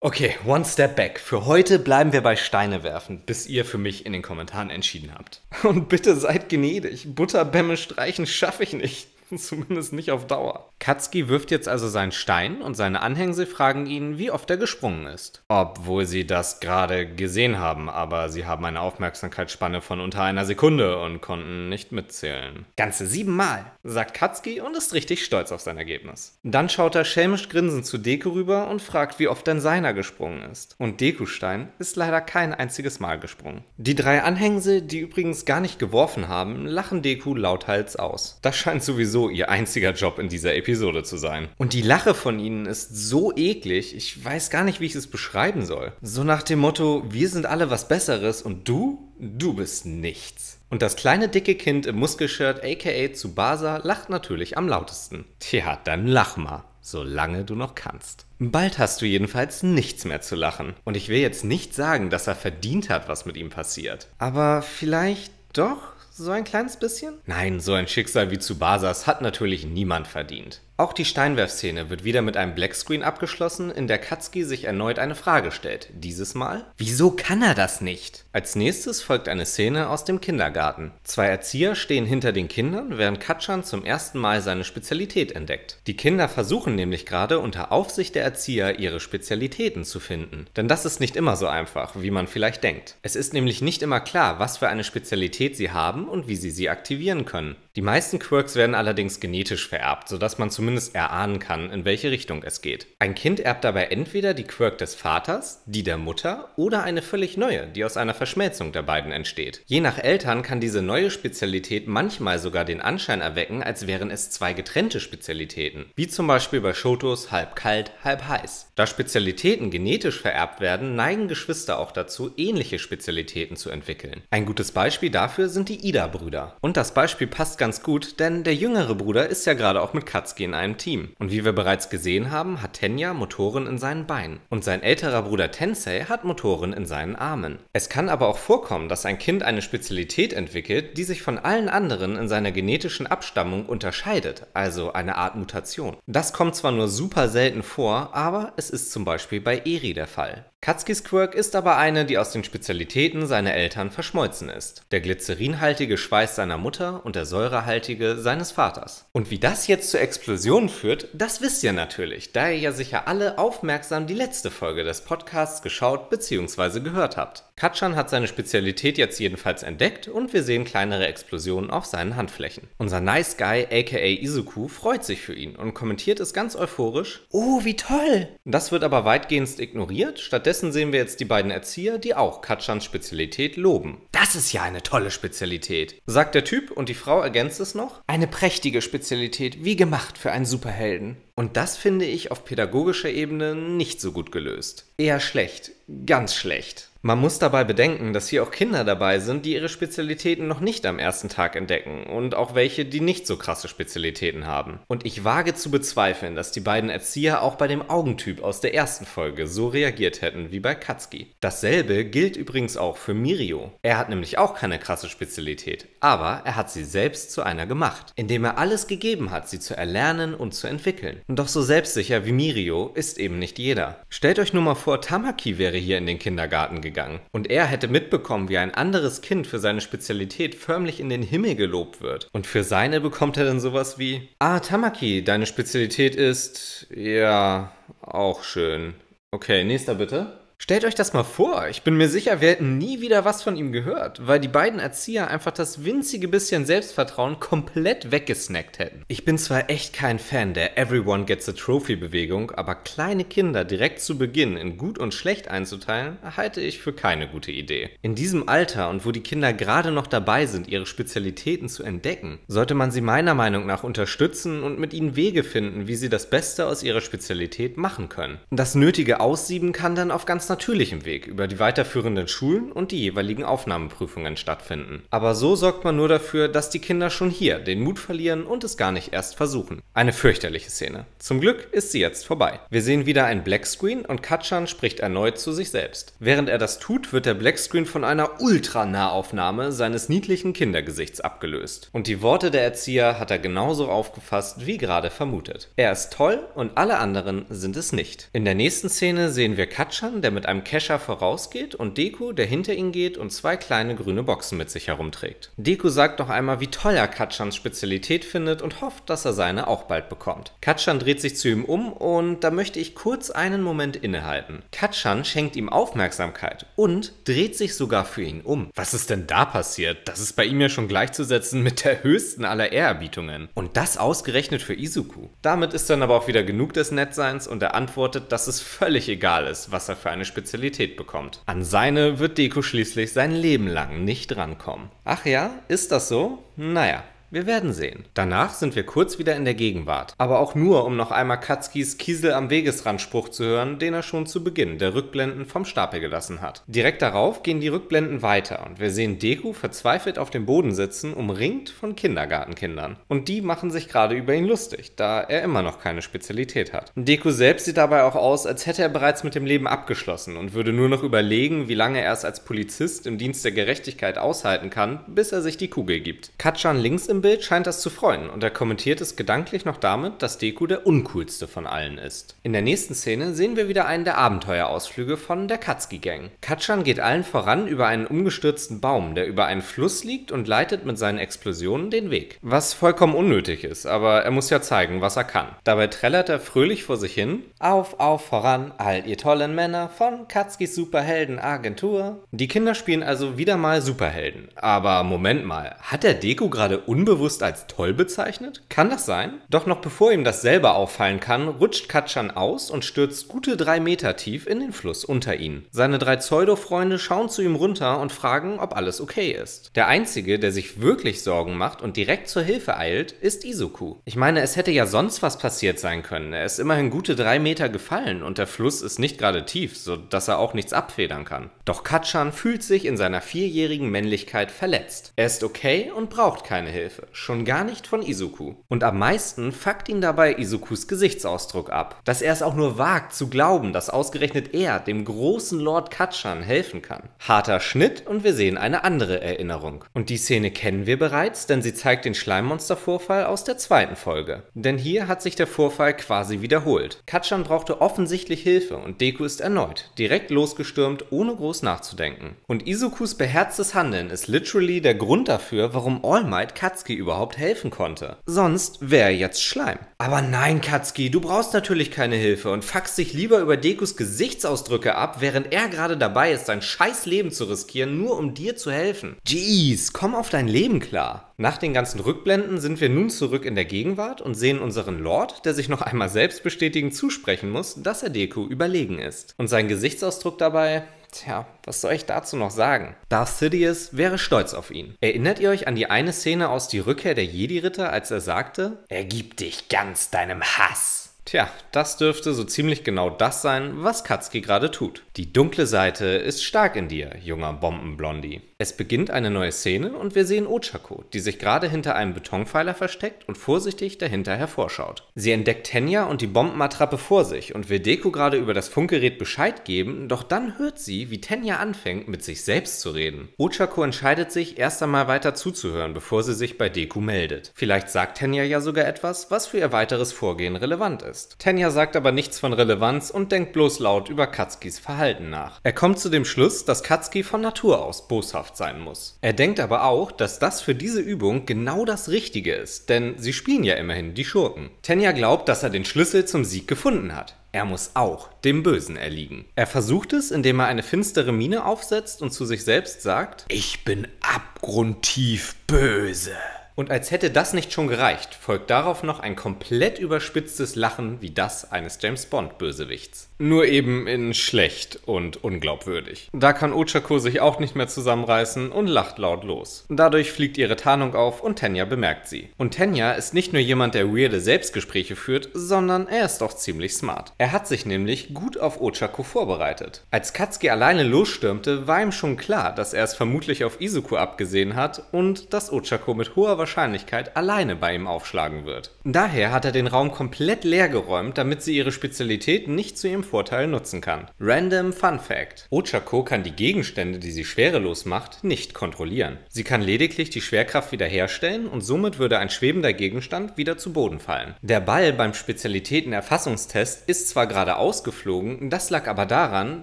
okay, one step back. Für heute bleiben wir bei Steine werfen, bis ihr für mich in den Kommentaren entschieden habt. Und bitte seid gnädig. Butterbämme streichen schaffe ich nicht. Zumindest nicht auf Dauer. Katzki wirft jetzt also seinen Stein und seine Anhängsel fragen ihn, wie oft er gesprungen ist. Obwohl sie das gerade gesehen haben, aber sie haben eine Aufmerksamkeitsspanne von unter einer Sekunde und konnten nicht mitzählen. Ganze siebenmal, sagt Katzki und ist richtig stolz auf sein Ergebnis. Dann schaut er schelmisch grinsend zu Deku rüber und fragt, wie oft denn seiner gesprungen ist. Und Deku-Stein ist leider kein einziges Mal gesprungen. Die drei Anhängsel, die übrigens gar nicht geworfen haben, lachen Deku lauthals aus. Das scheint sowieso sowieso ihr einziger Job in dieser Episode zu sein. Und die Lache von ihnen ist so eklig, ich weiß gar nicht, wie ich es beschreiben soll. So nach dem Motto, wir sind alle was Besseres und du? Du bist nichts. Und das kleine dicke Kind im Muskelshirt, aka Tsubasa, lacht natürlich am lautesten. Tja, dann lach mal solange du noch kannst. Bald hast du jedenfalls nichts mehr zu lachen. Und ich will jetzt nicht sagen, dass er verdient hat, was mit ihm passiert. Aber vielleicht doch? So ein kleines bisschen? Nein, so ein Schicksal wie zu Basas hat natürlich niemand verdient. Auch die Steinwerfszene wird wieder mit einem Blackscreen abgeschlossen, in der Katsuki sich erneut eine Frage stellt. Dieses Mal, wieso kann er das nicht? Als nächstes folgt eine Szene aus dem Kindergarten. Zwei Erzieher stehen hinter den Kindern, während Katschan zum ersten Mal seine Spezialität entdeckt. Die Kinder versuchen nämlich gerade unter Aufsicht der Erzieher ihre Spezialitäten zu finden. Denn das ist nicht immer so einfach, wie man vielleicht denkt. Es ist nämlich nicht immer klar, was für eine Spezialität sie haben und wie sie sie aktivieren können. Die meisten Quirks werden allerdings genetisch vererbt, sodass man zumindest zumindest erahnen kann, in welche Richtung es geht. Ein Kind erbt dabei entweder die Quirk des Vaters, die der Mutter oder eine völlig neue, die aus einer Verschmelzung der beiden entsteht. Je nach Eltern kann diese neue Spezialität manchmal sogar den Anschein erwecken, als wären es zwei getrennte Spezialitäten, wie zum Beispiel bei Shotos halb kalt, halb heiß. Da Spezialitäten genetisch vererbt werden, neigen Geschwister auch dazu, ähnliche Spezialitäten zu entwickeln. Ein gutes Beispiel dafür sind die Ida-Brüder. Und das Beispiel passt ganz gut, denn der jüngere Bruder ist ja gerade auch mit Katsuki in einem Team. Und wie wir bereits gesehen haben, hat Tenya Motoren in seinen Beinen und sein älterer Bruder Tensei hat Motoren in seinen Armen. Es kann aber auch vorkommen, dass ein Kind eine Spezialität entwickelt, die sich von allen anderen in seiner genetischen Abstammung unterscheidet, also eine Art Mutation. Das kommt zwar nur super selten vor, aber es ist zum Beispiel bei Eri der Fall. Katzkis Quirk ist aber eine, die aus den Spezialitäten seiner Eltern verschmolzen ist. Der glycerinhaltige Schweiß seiner Mutter und der säurehaltige seines Vaters. Und wie das jetzt zur Explosion führt, das wisst ihr natürlich, da ihr ja sicher alle aufmerksam die letzte Folge des Podcasts geschaut bzw. gehört habt. Katschan hat seine Spezialität jetzt jedenfalls entdeckt und wir sehen kleinere Explosionen auf seinen Handflächen. Unser Nice Guy aka Izuku freut sich für ihn und kommentiert es ganz euphorisch. Oh, wie toll! Das wird aber weitgehend ignoriert, stattdessen sehen wir jetzt die beiden Erzieher, die auch Katschans Spezialität loben. Das ist ja eine tolle Spezialität, sagt der Typ und die Frau ergänzt es noch. Eine prächtige Spezialität, wie gemacht für einen Superhelden. Und das finde ich auf pädagogischer Ebene nicht so gut gelöst. Eher schlecht, ganz schlecht. Man muss dabei bedenken, dass hier auch Kinder dabei sind, die ihre Spezialitäten noch nicht am ersten Tag entdecken und auch welche, die nicht so krasse Spezialitäten haben. Und ich wage zu bezweifeln, dass die beiden Erzieher auch bei dem Augentyp aus der ersten Folge so reagiert hätten wie bei Katski. Dasselbe gilt übrigens auch für Mirio. Er hat nämlich auch keine krasse Spezialität, aber er hat sie selbst zu einer gemacht, indem er alles gegeben hat, sie zu erlernen und zu entwickeln. Und doch so selbstsicher wie Mirio ist eben nicht jeder. Stellt euch nur mal vor, Tamaki wäre hier in den Kindergarten gegangen gegangen. Und er hätte mitbekommen, wie ein anderes Kind für seine Spezialität förmlich in den Himmel gelobt wird. Und für seine bekommt er dann sowas wie, ah, Tamaki, deine Spezialität ist, ja, auch schön. Okay, nächster bitte. Stellt euch das mal vor, ich bin mir sicher, wir hätten nie wieder was von ihm gehört, weil die beiden Erzieher einfach das winzige bisschen Selbstvertrauen komplett weggesnackt hätten. Ich bin zwar echt kein Fan der Everyone Gets a Trophy Bewegung, aber kleine Kinder direkt zu Beginn in gut und schlecht einzuteilen, halte ich für keine gute Idee. In diesem Alter und wo die Kinder gerade noch dabei sind, ihre Spezialitäten zu entdecken, sollte man sie meiner Meinung nach unterstützen und mit ihnen Wege finden, wie sie das Beste aus ihrer Spezialität machen können. Das nötige Aussieben kann dann auf ganz natürlichem Weg über die weiterführenden Schulen und die jeweiligen Aufnahmeprüfungen stattfinden. Aber so sorgt man nur dafür, dass die Kinder schon hier den Mut verlieren und es gar nicht erst versuchen. Eine fürchterliche Szene. Zum Glück ist sie jetzt vorbei. Wir sehen wieder ein Blackscreen und Katschan spricht erneut zu sich selbst. Während er das tut, wird der Blackscreen von einer Ultranahaufnahme seines niedlichen Kindergesichts abgelöst. Und die Worte der Erzieher hat er genauso aufgefasst wie gerade vermutet. Er ist toll und alle anderen sind es nicht. In der nächsten Szene sehen wir Katschan, der mit einem Kescher vorausgeht und Deku, der hinter ihn geht und zwei kleine grüne Boxen mit sich herumträgt. Deku sagt noch einmal, wie toll er Katschans Spezialität findet und hofft, dass er seine auch bald bekommt. Katschan dreht sich zu ihm um und da möchte ich kurz einen Moment innehalten. Katschan schenkt ihm Aufmerksamkeit und dreht sich sogar für ihn um. Was ist denn da passiert? Das ist bei ihm ja schon gleichzusetzen mit der höchsten aller Ehrerbietungen. Und das ausgerechnet für Izuku. Damit ist dann aber auch wieder genug des Nettseins und er antwortet, dass es völlig egal ist, was er für eine Spezialität Spezialität bekommt. An seine wird Deko schließlich sein Leben lang nicht rankommen. Ach ja, ist das so? Naja, wir werden sehen. Danach sind wir kurz wieder in der Gegenwart, aber auch nur, um noch einmal Katzkis Kiesel am Wegesrand Spruch zu hören, den er schon zu Beginn der Rückblenden vom Stapel gelassen hat. Direkt darauf gehen die Rückblenden weiter und wir sehen Deku verzweifelt auf dem Boden sitzen, umringt von Kindergartenkindern. Und die machen sich gerade über ihn lustig, da er immer noch keine Spezialität hat. Deku selbst sieht dabei auch aus, als hätte er bereits mit dem Leben abgeschlossen und würde nur noch überlegen, wie lange er es als Polizist im Dienst der Gerechtigkeit aushalten kann, bis er sich die Kugel gibt. Katschan links im im Bild scheint das zu freuen und er kommentiert es gedanklich noch damit, dass Deku der uncoolste von allen ist. In der nächsten Szene sehen wir wieder einen der Abenteuerausflüge von der Katsuki Gang. Katschan geht allen voran über einen umgestürzten Baum, der über einen Fluss liegt und leitet mit seinen Explosionen den Weg. Was vollkommen unnötig ist, aber er muss ja zeigen, was er kann. Dabei trällert er fröhlich vor sich hin. Auf, auf, voran, all ihr tollen Männer von Superhelden-Agentur. Die Kinder spielen also wieder mal Superhelden. Aber Moment mal, hat der Deku gerade un unbewusst als toll bezeichnet? Kann das sein? Doch noch bevor ihm das selber auffallen kann, rutscht Katschan aus und stürzt gute drei Meter tief in den Fluss unter ihn. Seine drei Pseudo-Freunde schauen zu ihm runter und fragen, ob alles okay ist. Der einzige, der sich wirklich Sorgen macht und direkt zur Hilfe eilt, ist Isoku. Ich meine, es hätte ja sonst was passiert sein können. Er ist immerhin gute drei Meter gefallen und der Fluss ist nicht gerade tief, sodass er auch nichts abfedern kann. Doch Katschan fühlt sich in seiner vierjährigen Männlichkeit verletzt. Er ist okay und braucht keine Hilfe. Hilfe, schon gar nicht von Izuku. Und am meisten fuckt ihn dabei Izukus Gesichtsausdruck ab, dass er es auch nur wagt zu glauben, dass ausgerechnet er dem großen Lord Katschan helfen kann. Harter Schnitt und wir sehen eine andere Erinnerung. Und die Szene kennen wir bereits, denn sie zeigt den Schleimmonster-Vorfall aus der zweiten Folge. Denn hier hat sich der Vorfall quasi wiederholt. Katschan brauchte offensichtlich Hilfe und Deku ist erneut, direkt losgestürmt, ohne groß nachzudenken. Und Izukus beherztes Handeln ist literally der Grund dafür, warum All Might Katz Katski überhaupt helfen konnte. Sonst wäre er jetzt Schleim. Aber nein, Katzki, du brauchst natürlich keine Hilfe und faxt dich lieber über Dekus Gesichtsausdrücke ab, während er gerade dabei ist, sein scheiß Leben zu riskieren, nur um dir zu helfen. Jeez, komm auf dein Leben klar. Nach den ganzen Rückblenden sind wir nun zurück in der Gegenwart und sehen unseren Lord, der sich noch einmal selbst bestätigen zusprechen muss, dass er Deku überlegen ist. Und sein Gesichtsausdruck dabei, Tja, was soll ich dazu noch sagen? Darth Sidious wäre stolz auf ihn. Erinnert ihr euch an die eine Szene aus Die Rückkehr der Jedi-Ritter, als er sagte, Ergib dich ganz deinem Hass. Tja, das dürfte so ziemlich genau das sein, was Katsuki gerade tut. Die dunkle Seite ist stark in dir, junger Bombenblondie. Es beginnt eine neue Szene und wir sehen Ochako, die sich gerade hinter einem Betonpfeiler versteckt und vorsichtig dahinter hervorschaut. Sie entdeckt Tenya und die Bombenattrappe vor sich und will Deku gerade über das Funkgerät Bescheid geben, doch dann hört sie, wie Tenya anfängt, mit sich selbst zu reden. Ochako entscheidet sich, erst einmal weiter zuzuhören, bevor sie sich bei Deku meldet. Vielleicht sagt Tenya ja sogar etwas, was für ihr weiteres Vorgehen relevant ist. Tenya sagt aber nichts von Relevanz und denkt bloß laut über Katzkis Verhalten nach. Er kommt zu dem Schluss, dass Katzki von Natur aus boshaft krampfhaft sein muss. Er denkt aber auch, dass das für diese Übung genau das Richtige ist, denn sie spielen ja immerhin die Schurken. Tenja glaubt, dass er den Schlüssel zum Sieg gefunden hat. Er muss auch dem Bösen erliegen. Er versucht es, indem er eine finstere Miene aufsetzt und zu sich selbst sagt, Ich bin abgrundtief böse. Und als hätte das nicht schon gereicht, folgt darauf noch ein komplett überspitztes Lachen wie das eines James Bond-Bösewichts. Nur eben in schlecht und unglaubwürdig. Da kann Ochako sich auch nicht mehr zusammenreißen und lacht laut los. Dadurch fliegt ihre Tarnung auf und Tenya bemerkt sie. Und Tenya ist nicht nur jemand, der weirde Selbstgespräche führt, sondern er ist auch ziemlich smart. Er hat sich nämlich gut auf Ochako vorbereitet. Als Katsuki alleine losstürmte, war ihm schon klar, dass er es vermutlich auf Izuku abgesehen hat und dass Ochako mit hoher Wahrscheinlichkeit alleine bei ihm aufschlagen wird. Daher hat er den Raum komplett leer geräumt, damit sie ihre Spezialität nicht zu ihrem Vorteil nutzen kann. Random Fun Fact: Ochako kann die Gegenstände, die sie schwerelos macht, nicht kontrollieren. Sie kann lediglich die Schwerkraft wiederherstellen und somit würde ein schwebender Gegenstand wieder zu Boden fallen. Der Ball beim Spezialitätenerfassungstest ist zwar gerade ausgeflogen, das lag aber daran,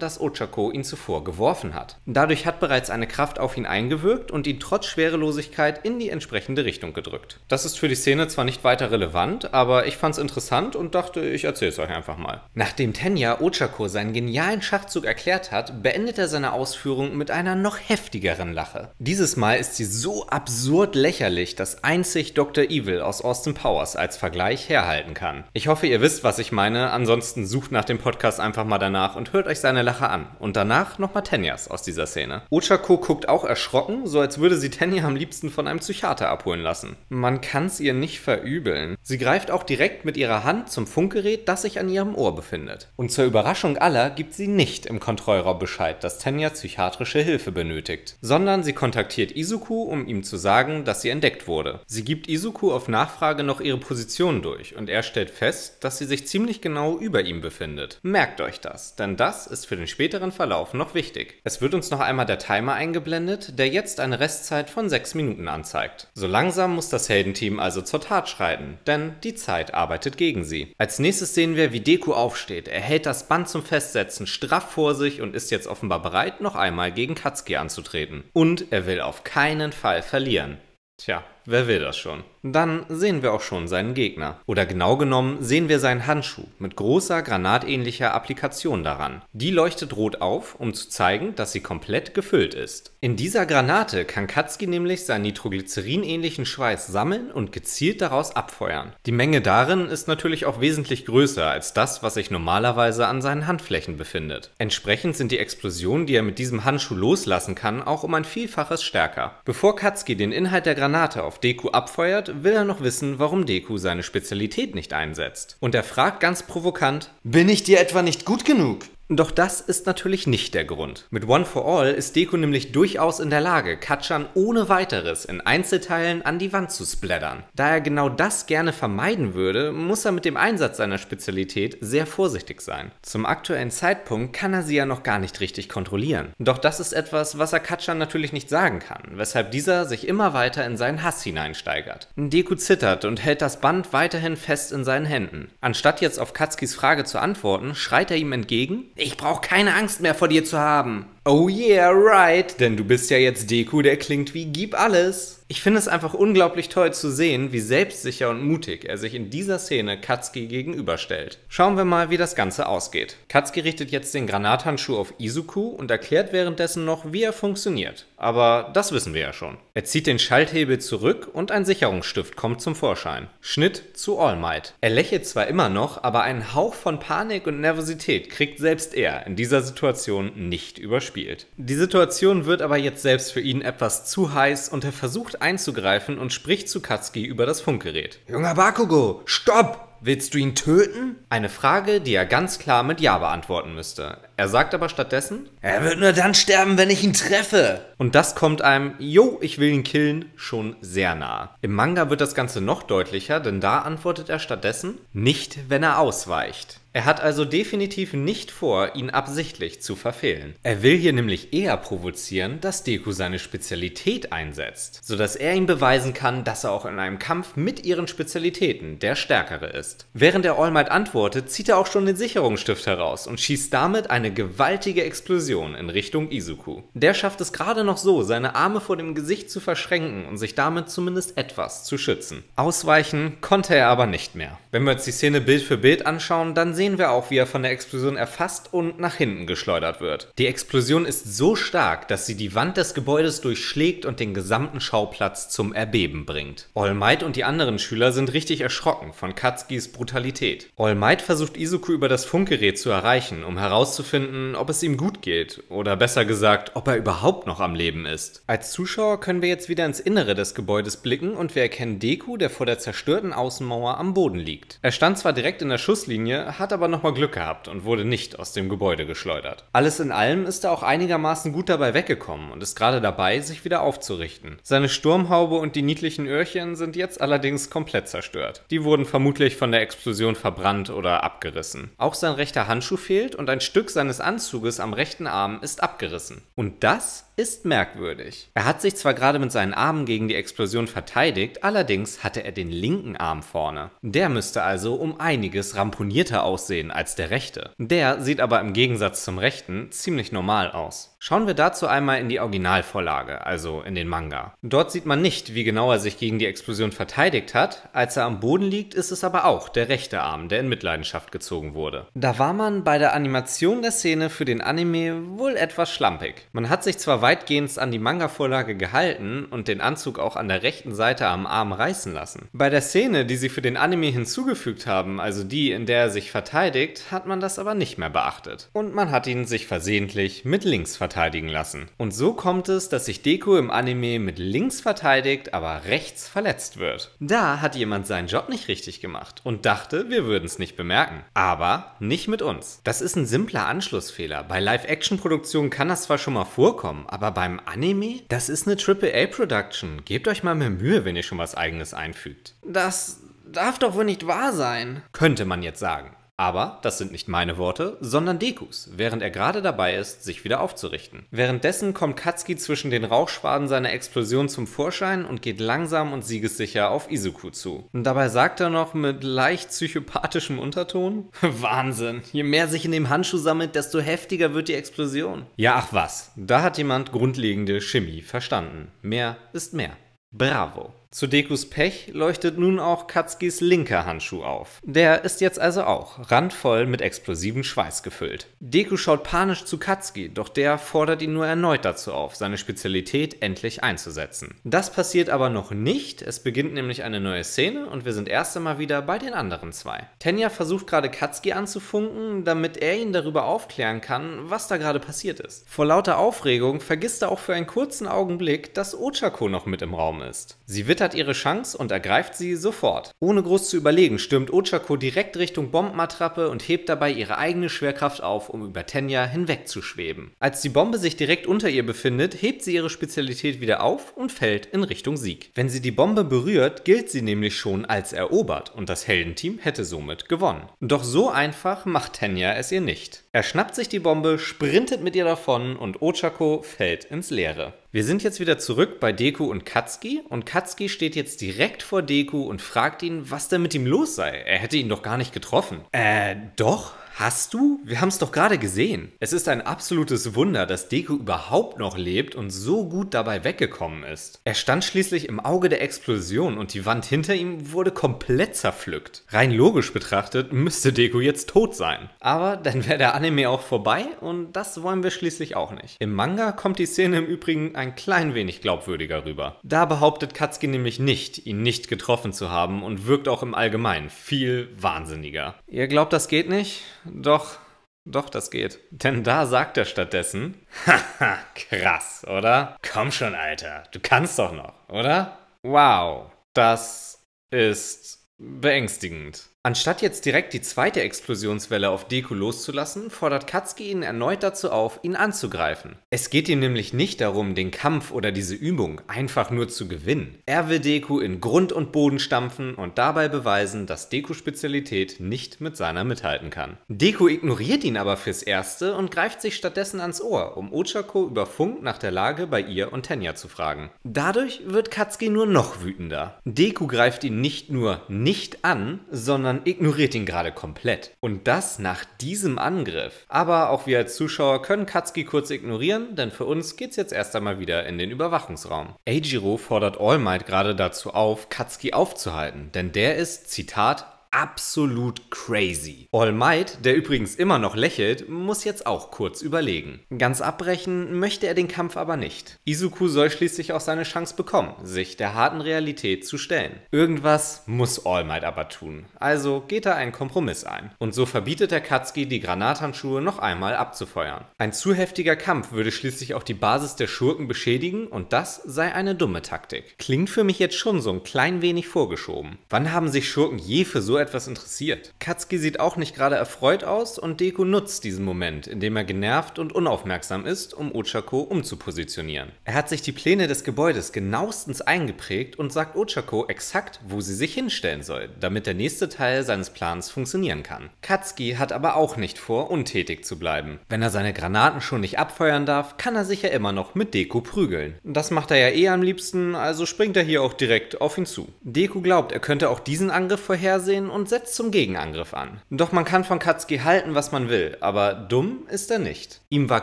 dass Ochako ihn zuvor geworfen hat. Dadurch hat bereits eine Kraft auf ihn eingewirkt und ihn trotz Schwerelosigkeit in die entsprechende Richtung Richtung gedrückt. Das ist für die Szene zwar nicht weiter relevant, aber ich fand's interessant und dachte, ich erzähl's euch einfach mal. Nachdem Tenya Ochako seinen genialen Schachzug erklärt hat, beendet er seine Ausführung mit einer noch heftigeren Lache. Dieses Mal ist sie so absurd lächerlich, dass einzig Dr. Evil aus Austin Powers als Vergleich herhalten kann. Ich hoffe, ihr wisst, was ich meine. Ansonsten sucht nach dem Podcast einfach mal danach und hört euch seine Lache an. Und danach nochmal Tenyas aus dieser Szene. Ochako guckt auch erschrocken, so als würde sie Tenya am liebsten von einem Psychiater abholen lassen. Man kann's ihr nicht verübeln. Sie greift auch direkt mit ihrer Hand zum Funkgerät, das sich an ihrem Ohr befindet. Und zur Überraschung aller gibt sie nicht im Kontrollraum Bescheid, dass Tenya psychiatrische Hilfe benötigt, sondern sie kontaktiert Izuku, um ihm zu sagen, dass sie entdeckt wurde. Sie gibt Izuku auf Nachfrage noch ihre Position durch und er stellt fest, dass sie sich ziemlich genau über ihm befindet. Merkt euch das, denn das ist für den späteren Verlauf noch wichtig. Es wird uns noch einmal der Timer eingeblendet, der jetzt eine Restzeit von 6 Minuten anzeigt. So langsam Langsam muss das Heldenteam also zur Tat schreiten, denn die Zeit arbeitet gegen sie. Als nächstes sehen wir, wie Deku aufsteht. Er hält das Band zum Festsetzen straff vor sich und ist jetzt offenbar bereit, noch einmal gegen Katsuki anzutreten. Und er will auf keinen Fall verlieren. Tja, wer will das schon? Dann sehen wir auch schon seinen Gegner. Oder genau genommen sehen wir seinen Handschuh mit großer granatähnlicher Applikation daran. Die leuchtet rot auf, um zu zeigen, dass sie komplett gefüllt ist. In dieser Granate kann Katzki nämlich seinen nitroglycerinähnlichen Schweiß sammeln und gezielt daraus abfeuern. Die Menge darin ist natürlich auch wesentlich größer als das, was sich normalerweise an seinen Handflächen befindet. Entsprechend sind die Explosionen, die er mit diesem Handschuh loslassen kann, auch um ein Vielfaches stärker. Bevor Katzki den Inhalt der Granate auf auf Deku abfeuert, will er noch wissen, warum Deku seine Spezialität nicht einsetzt. Und er fragt ganz provokant, Bin ich dir etwa nicht gut genug? Doch das ist natürlich nicht der Grund. Mit One for All ist Deko nämlich durchaus in der Lage, Katschan ohne weiteres in Einzelteilen an die Wand zu splattern. Da er genau das gerne vermeiden würde, muss er mit dem Einsatz seiner Spezialität sehr vorsichtig sein. Zum aktuellen Zeitpunkt kann er sie ja noch gar nicht richtig kontrollieren. Doch das ist etwas, was er Katschan natürlich nicht sagen kann, weshalb dieser sich immer weiter in seinen Hass hineinsteigert. Deku zittert und hält das Band weiterhin fest in seinen Händen. Anstatt jetzt auf Katzkis Frage zu antworten, schreit er ihm entgegen ich brauche keine Angst mehr vor dir zu haben. Oh yeah, right, denn du bist ja jetzt Deku, der klingt wie Gib alles. Ich finde es einfach unglaublich toll zu sehen, wie selbstsicher und mutig er sich in dieser Szene Katsuki gegenüberstellt. Schauen wir mal, wie das Ganze ausgeht. Katsuki richtet jetzt den Granathandschuh auf Izuku und erklärt währenddessen noch, wie er funktioniert. Aber das wissen wir ja schon. Er zieht den Schalthebel zurück und ein Sicherungsstift kommt zum Vorschein. Schnitt zu All Might. Er lächelt zwar immer noch, aber einen Hauch von Panik und Nervosität kriegt selbst er in dieser Situation nicht überspielt spielt. Die Situation wird aber jetzt selbst für ihn etwas zu heiß und er versucht einzugreifen und spricht zu Katsuki über das Funkgerät. Junger Bakugo, stopp! Willst du ihn töten? Eine Frage, die er ganz klar mit Ja beantworten müsste. Er sagt aber stattdessen, er wird nur dann sterben, wenn ich ihn treffe. Und das kommt einem, jo, ich will ihn killen, schon sehr nah. Im Manga wird das Ganze noch deutlicher, denn da antwortet er stattdessen, nicht, wenn er ausweicht. Er hat also definitiv nicht vor, ihn absichtlich zu verfehlen. Er will hier nämlich eher provozieren, dass Deku seine Spezialität einsetzt, sodass er ihm beweisen kann, dass er auch in einem Kampf mit ihren Spezialitäten der Stärkere ist. Während er All Might antwortet, zieht er auch schon den Sicherungsstift heraus und schießt damit eine gewaltige Explosion in Richtung Izuku. Der schafft es gerade noch so, seine Arme vor dem Gesicht zu verschränken und sich damit zumindest etwas zu schützen. Ausweichen konnte er aber nicht mehr. Wenn wir uns die Szene Bild für Bild anschauen, dann sehen sehen wir auch, wie er von der Explosion erfasst und nach hinten geschleudert wird. Die Explosion ist so stark, dass sie die Wand des Gebäudes durchschlägt und den gesamten Schauplatz zum Erbeben bringt. All Might und die anderen Schüler sind richtig erschrocken von Katskis Brutalität. All Might versucht Izuku über das Funkgerät zu erreichen, um herauszufinden, ob es ihm gut geht oder besser gesagt, ob er überhaupt noch am Leben ist. Als Zuschauer können wir jetzt wieder ins Innere des Gebäudes blicken und wir erkennen Deku, der vor der zerstörten Außenmauer am Boden liegt. Er stand zwar direkt in der Schusslinie, hat aber nochmal Glück gehabt und wurde nicht aus dem Gebäude geschleudert. Alles in allem ist er auch einigermaßen gut dabei weggekommen und ist gerade dabei, sich wieder aufzurichten. Seine Sturmhaube und die niedlichen Öhrchen sind jetzt allerdings komplett zerstört. Die wurden vermutlich von der Explosion verbrannt oder abgerissen. Auch sein rechter Handschuh fehlt und ein Stück seines Anzuges am rechten Arm ist abgerissen. Und das ist merkwürdig. Er hat sich zwar gerade mit seinen Armen gegen die Explosion verteidigt, allerdings hatte er den linken Arm vorne. Der müsste also um einiges ramponierter aussehen als der rechte. Der sieht aber im Gegensatz zum rechten ziemlich normal aus. Schauen wir dazu einmal in die Originalvorlage, also in den Manga. Dort sieht man nicht, wie genau er sich gegen die Explosion verteidigt hat. Als er am Boden liegt, ist es aber auch der rechte Arm, der in Mitleidenschaft gezogen wurde. Da war man bei der Animation der Szene für den Anime wohl etwas schlampig. Man hat sich zwar weitgehend an die Manga-Vorlage gehalten und den Anzug auch an der rechten Seite am Arm reißen lassen. Bei der Szene, die sie für den Anime hinzugefügt haben, also die, in der er sich verteidigt, hat man das aber nicht mehr beachtet. Und man hat ihn sich versehentlich mit links verteidigen lassen. Und so kommt es, dass sich Deku im Anime mit links verteidigt, aber rechts verletzt wird. Da hat jemand seinen Job nicht richtig gemacht und dachte, wir würden es nicht bemerken. Aber nicht mit uns. Das ist ein simpler Anschlussfehler. Bei Live-Action-Produktionen kann das zwar schon mal vorkommen, aber beim Anime? Das ist eine AAA-Production. Gebt euch mal mehr Mühe, wenn ihr schon was eigenes einfügt. Das darf doch wohl nicht wahr sein. Könnte man jetzt sagen. Aber das sind nicht meine Worte, sondern Dekus, während er gerade dabei ist, sich wieder aufzurichten. Währenddessen kommt Katsuki zwischen den Rauchschwaden seiner Explosion zum Vorschein und geht langsam und siegessicher auf Izuku zu. Und dabei sagt er noch mit leicht psychopathischem Unterton: Wahnsinn, je mehr sich in dem Handschuh sammelt, desto heftiger wird die Explosion. Ja, ach was, da hat jemand grundlegende Chemie verstanden. Mehr ist mehr. Bravo. Zu Dekus Pech leuchtet nun auch Katzkis linker Handschuh auf. Der ist jetzt also auch randvoll mit explosivem Schweiß gefüllt. Deku schaut panisch zu Katzki, doch der fordert ihn nur erneut dazu auf, seine Spezialität endlich einzusetzen. Das passiert aber noch nicht, es beginnt nämlich eine neue Szene und wir sind erst einmal wieder bei den anderen zwei. Tenja versucht gerade Katzki anzufunken, damit er ihn darüber aufklären kann, was da gerade passiert ist. Vor lauter Aufregung vergisst er auch für einen kurzen Augenblick, dass Ochako noch mit im Raum ist. Sie wittert hat ihre Chance und ergreift sie sofort. Ohne groß zu überlegen, stürmt Ochako direkt Richtung Bombenattrappe und hebt dabei ihre eigene Schwerkraft auf, um über Tenya hinwegzuschweben. Als die Bombe sich direkt unter ihr befindet, hebt sie ihre Spezialität wieder auf und fällt in Richtung Sieg. Wenn sie die Bombe berührt, gilt sie nämlich schon als erobert und das Heldenteam hätte somit gewonnen. Doch so einfach macht Tenya es ihr nicht. Er schnappt sich die Bombe, sprintet mit ihr davon und Ochako fällt ins Leere. Wir sind jetzt wieder zurück bei Deku und Katsuki und Katsuki steht jetzt direkt vor Deku und fragt ihn, was denn mit ihm los sei. Er hätte ihn doch gar nicht getroffen. Äh, doch? Hast du? Wir haben es doch gerade gesehen. Es ist ein absolutes Wunder, dass Deku überhaupt noch lebt und so gut dabei weggekommen ist. Er stand schließlich im Auge der Explosion und die Wand hinter ihm wurde komplett zerpflückt. Rein logisch betrachtet müsste Deku jetzt tot sein. Aber dann wäre der Anime auch vorbei und das wollen wir schließlich auch nicht. Im Manga kommt die Szene im Übrigen ein klein wenig glaubwürdiger rüber. Da behauptet Katsuki nämlich nicht, ihn nicht getroffen zu haben und wirkt auch im Allgemeinen viel wahnsinniger. Ihr glaubt, das geht nicht? doch, doch, das geht. Denn da sagt er stattdessen: Haha, krass, oder? Komm schon, Alter, du kannst doch noch, oder? Wow, das ist beängstigend. Anstatt jetzt direkt die zweite Explosionswelle auf Deku loszulassen, fordert Katsuki ihn erneut dazu auf, ihn anzugreifen. Es geht ihm nämlich nicht darum, den Kampf oder diese Übung einfach nur zu gewinnen. Er will Deku in Grund und Boden stampfen und dabei beweisen, dass Dekus Spezialität nicht mit seiner mithalten kann. Deku ignoriert ihn aber fürs Erste und greift sich stattdessen ans Ohr, um Ochako über Funk nach der Lage bei ihr und Tenya zu fragen. Dadurch wird Katsuki nur noch wütender. Deku greift ihn nicht nur nicht an, sondern sondern ignoriert ihn gerade komplett. Und das nach diesem Angriff. Aber auch wir als Zuschauer können Katsuki kurz ignorieren, denn für uns geht's jetzt erst einmal wieder in den Überwachungsraum. Eijiro fordert All Might gerade dazu auf, Katsuki aufzuhalten, denn der ist, Zitat, absolut crazy. All Might, der übrigens immer noch lächelt, muss jetzt auch kurz überlegen. Ganz abbrechen möchte er den Kampf aber nicht. Izuku soll schließlich auch seine Chance bekommen, sich der harten Realität zu stellen. Irgendwas muss All Might aber tun, also geht er einen Kompromiss ein. Und so verbietet der Katsuki, die Granathandschuhe noch einmal abzufeuern. Ein zu heftiger Kampf würde schließlich auch die Basis der Schurken beschädigen und das sei eine dumme Taktik. Klingt für mich jetzt schon so ein klein wenig vorgeschoben. Wann haben sich Schurken je für so etwas interessiert. Katsuki sieht auch nicht gerade erfreut aus und Deku nutzt diesen Moment, indem er genervt und unaufmerksam ist, um Ochako umzupositionieren. Er hat sich die Pläne des Gebäudes genauestens eingeprägt und sagt Ochako exakt, wo sie sich hinstellen soll, damit der nächste Teil seines Plans funktionieren kann. Katsuki hat aber auch nicht vor, untätig zu bleiben. Wenn er seine Granaten schon nicht abfeuern darf, kann er sich ja immer noch mit Deku prügeln. Das macht er ja eh am liebsten, also springt er hier auch direkt auf ihn zu. Deku glaubt, er könnte auch diesen Angriff vorhersehen und setzt zum Gegenangriff an. Doch man kann von Katsuki halten, was man will, aber dumm ist er nicht. Ihm war